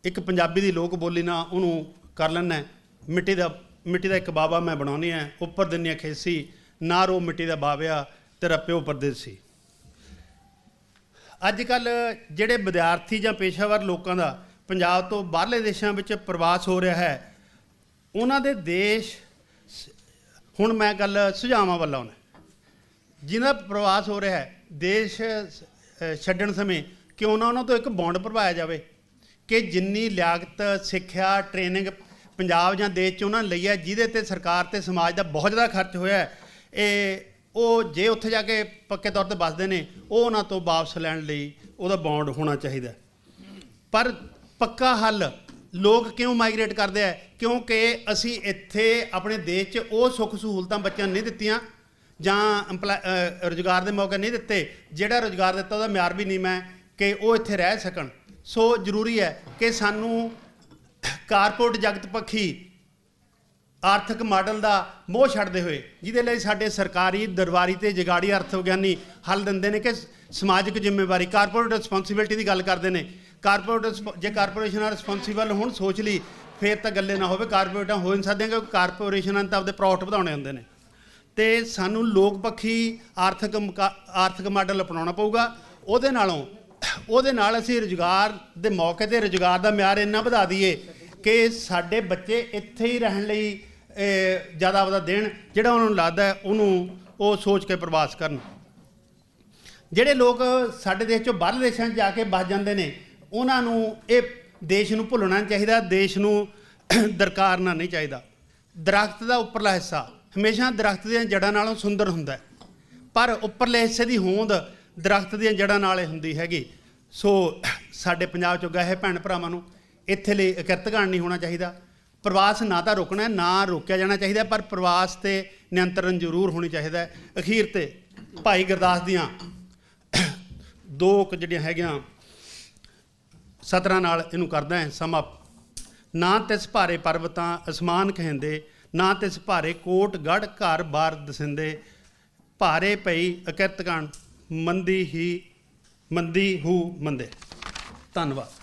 ਇੱਕ ਪੰਜਾਬੀ ਦੀ ਲੋਕ ਬੋਲੀ ਨਾਲ ਉਹਨੂੰ ਕਰ ਲੈਣਾ ਮਿੱਟੀ ਦਾ ਮਿੱਟੀ ਦਾ ਇੱਕ ਬਾਬਾ ਮੈਂ ਬਣਾਉਣੀ ਹੈ ਉੱਪਰ ਦਿੰਨੀ ਖੇਸੀ ਨਾ ਰੋ ਮਿੱਟੀ ਦਾ ਬਾਵਿਆ ਤੇਰਾ ਪਿਓ ਪਰਦੇਸੀ ਅੱਜ ਕੱਲ ਜਿਹੜੇ ਵਿਦਿਆਰਥੀ ਜਾਂ ਪੇਸ਼ਾਵਰ ਲੋਕਾਂ ਦਾ ਪੰਜਾਬ ਤੋਂ ਬਾਹਰਲੇ ਦੇਸ਼ਾਂ ਵਿੱਚ ਪ੍ਰਵਾਸ ਹੋ ਰਿਹਾ ਹੈ ਉਹਨਾਂ ਦੇ ਦੇਸ਼ ਹੁਣ ਮੈਂ ਗੱਲ ਸੁਝਾਵਾਂ ਵੱਲ ਆਉਣਾ ਜਿਨ੍ਹਾਂ ਪ੍ਰਵਾਸ ਹੋ ਰਿਹਾ ਹੈ ਦੇਸ਼ ਛੱਡਣ ਸਮੇਂ ਕਿਉਂ ਨਾ ਉਹਨਾਂ ਤੋਂ ਇੱਕ ਬੌਂਡ ਭਰਵਾਇਆ ਜਾਵੇ ਕਿ ਜਿੰਨੀ ਲਿਆਕਤ ਸਿੱਖਿਆ ਟ੍ਰੇਨਿੰਗ ਪੰਜਾਬ ਜਾਂ ਦੇਸ਼ 'ਚ ਉਹਨਾਂ ਲਈ ਹੈ ਜਿਹਦੇ ਤੇ ਸਰਕਾਰ ਤੇ ਸਮਾਜ ਦਾ ਬਹੁਤ ਜ਼ਿਆਦਾ ਖਰਚ ਹੋਇਆ ਇਹ ਉਹ ਜੇ ਉੱਥੇ ਜਾ ਕੇ ਪੱਕੇ ਤੌਰ ਤੇ ਵੱਸਦੇ ਨੇ ਉਹ ਉਹਨਾਂ ਤੋਂ ਵਾਪਸ ਲੈਣ ਲਈ ਉਹਦਾ ਬੌਂਡ ਹੋਣਾ ਚਾਹੀਦਾ ਪਰ ਪੱਕਾ ਹੱਲ ਲੋਕ ਕਿਉਂ ਮਾਈਗ੍ਰੇਟ ਕਰਦੇ ਆ ਕਿਉਂਕਿ ਅਸੀਂ ਇੱਥੇ ਆਪਣੇ ਦੇਸ਼ 'ਚ ਉਹ ਸੁੱਖ ਸਹੂਲਤਾਂ ਬੱਚਿਆਂ ਨੂੰ ਨਹੀਂ ਦਿੱਤੀਆਂ ਜਾਂ ਰੋਜ਼ਗਾਰ ਦੇ ਮੌਕੇ ਨਹੀਂ ਦਿੱਤੇ ਜਿਹੜਾ ਰੋਜ਼ਗਾਰ ਦਿੱਤਾ ਉਹਦਾ ਮਿਆਰ ਵੀ ਨਹੀਂ ਮੈਂ ਕਿ ਉਹ ਇੱਥੇ ਰਹਿ ਸਕਣ ਸੋ ਜ਼ਰੂਰੀ ਹੈ ਕਿ ਸਾਨੂੰ ਕਾਰਪੋਰੇਟ ਜਗਤ ਪੱਖੀ ਆਰਥਿਕ ਮਾਡਲ ਦਾ ਮੋਹ ਛੱਡਦੇ ਹੋਏ ਜਿਹਦੇ ਲਈ ਸਾਡੇ ਸਰਕਾਰੀ ਦਰਬਾਰੀ ਤੇ ਜਗਾੜੀ ਅਰਥ ਵਿਗਿਆਨੀ ਹੱਲ ਦਿੰਦੇ ਨੇ ਕਿ ਸਮਾਜਿਕ ਜ਼ਿੰਮੇਵਾਰੀ ਕਾਰਪੋਰੇਟ ਰਿਸਪੌਂਸਿਬਿਲਟੀ ਦੀ ਗੱਲ ਕਰਦੇ ਨੇ ਕਾਰਪੋਰੇਟ ਜੇ ਕਾਰਪੋਰੇਸ਼ਨ ਆ ਰਿਸਪੌਂਸਿਬਲ ਹੁਣ ਸੋਚ ਲਈ ਫੇਰ ਤਾਂ ਗੱਲੇ ਨਾ ਹੋਵੇ ਕਾਰਪੋਰੇਟਾਂ ਹੋ ਨਹੀਂ ਸਕਦੀਆਂ ਕਿਉਂਕਿ ਕਾਰਪੋਰੇਸ਼ਨਾਂ ਤਾਂ ਆਪਦੇ ਪ੍ਰੋਫਿਟ ਵਧਾਉਣੇ ਹੁੰਦੇ ਨੇ ਤੇ ਸਾਨੂੰ ਲੋਕ ਪੱਖੀ ਆਰਥਿਕ ਆਰਥਿਕ ਮਾਡਲ ਅਪਣਾਉਣਾ ਪਊਗਾ ਉਹਦੇ ਨਾਲੋਂ ਉਹਦੇ ਨਾਲ ਅਸੀਂ ਰੁਜ਼ਗਾਰ ਦੇ ਮੌਕੇ ਤੇ ਰੁਜ਼ਗਾਰ ਦਾ ਮਿਆਰ ਇੰਨਾ ਵਧਾ ਦਈਏ ਕਿ ਸਾਡੇ ਬੱਚੇ ਇੱਥੇ ਹੀ ਰਹਿਣ ਲਈ ਜ਼ਿਆਦਾ ਵਧਾ ਦੇਣ ਜਿਹੜਾ ਉਹਨਾਂ ਨੂੰ ਲੱਗਦਾ ਉਹਨੂੰ ਉਹ ਸੋਚ ਕੇ ਪ੍ਰਵਾਸ ਕਰਨ ਜਿਹੜੇ ਲੋਕ ਸਾਡੇ ਦੇਸ਼ ਚੋਂ ਬਾਹਰ ਦੇਸ਼ਾਂ 'ਚ ਜਾ ਕੇ ਵੱਸ ਜਾਂਦੇ ਨੇ ਉਹਨਾਂ ਨੂੰ ਇਹ ਦੇਸ਼ ਨੂੰ ਭੁੱਲਣਾ ਚਾਹੀਦਾ ਦੇਸ਼ ਨੂੰ ਦਰਕਾਰਨਾ ਨਹੀਂ ਚਾਹੀਦਾ ਦਰਖਤ ਦਾ ਉੱਪਰਲਾ ਹਿੱਸਾ ਹਮੇਸ਼ਾ ਦਰਖਤ ਦੀਆਂ ਜੜਾਂ ਨਾਲੋਂ ਸੁੰਦਰ ਹੁੰਦਾ ਪਰ ਉੱਪਰਲੇ ਹਿੱਸੇ ਦੀ ਹੋਂਦ ਦਰਖਤ ਦੀਆਂ ਜੜਾਂ ਨਾਲੇ ਹੁੰਦੀ ਹੈਗੀ ਸੋ ਸਾਡੇ ਪੰਜਾਬ ਚ ਗਏ ਭੈਣ ਭਰਾਵਾਂ ਨੂੰ ਇੱਥੇ ਲਈ ਇਕਰਤਗਾਣ ਨਹੀਂ ਹੋਣਾ ਚਾਹੀਦਾ ਪ੍ਰਵਾਸ ਨਾ ਤਾਂ ਰੁਕਣਾ ਨਾ ਰੋਕਿਆ ਜਾਣਾ ਚਾਹੀਦਾ ਪਰ ਪ੍ਰਵਾਸ ਤੇ ਨਿਯੰਤਰਣ ਜ਼ਰੂਰ ਹੋਣੀ ਚਾਹੀਦਾ ਅਖੀਰ ਤੇ ਭਾਈ ਗੁਰਦਾਸ ਦੀਆਂ ਦੋ ਕੁ ਜਿਹੜੀਆਂ ਹੈਗੀਆਂ ਸਤਰਾਂ ਨਾਲ ਇਹਨੂੰ ਕਰਦਾ ਹਾਂ ਸਮਾਪ ਨਾ ਤਿਸ ਭਾਰੇ ਪਰਬਤਾਂ ਅਸਮਾਨ ਕਹਿੰਦੇ ਨਾ ਤਿਸ ਭਾਰੇ ਕੋਟ ਗੜ ਘਰ ਬਾਰ ਦਸਿੰਦੇ ਭਾਰੇ ਪਈ ਅਕਿਰਤਗਣ ਮੰਦੀ ਹੀ ਮੰਦੀ ਹੂ ਮੰਦੇ ਧੰਨਵਾਦ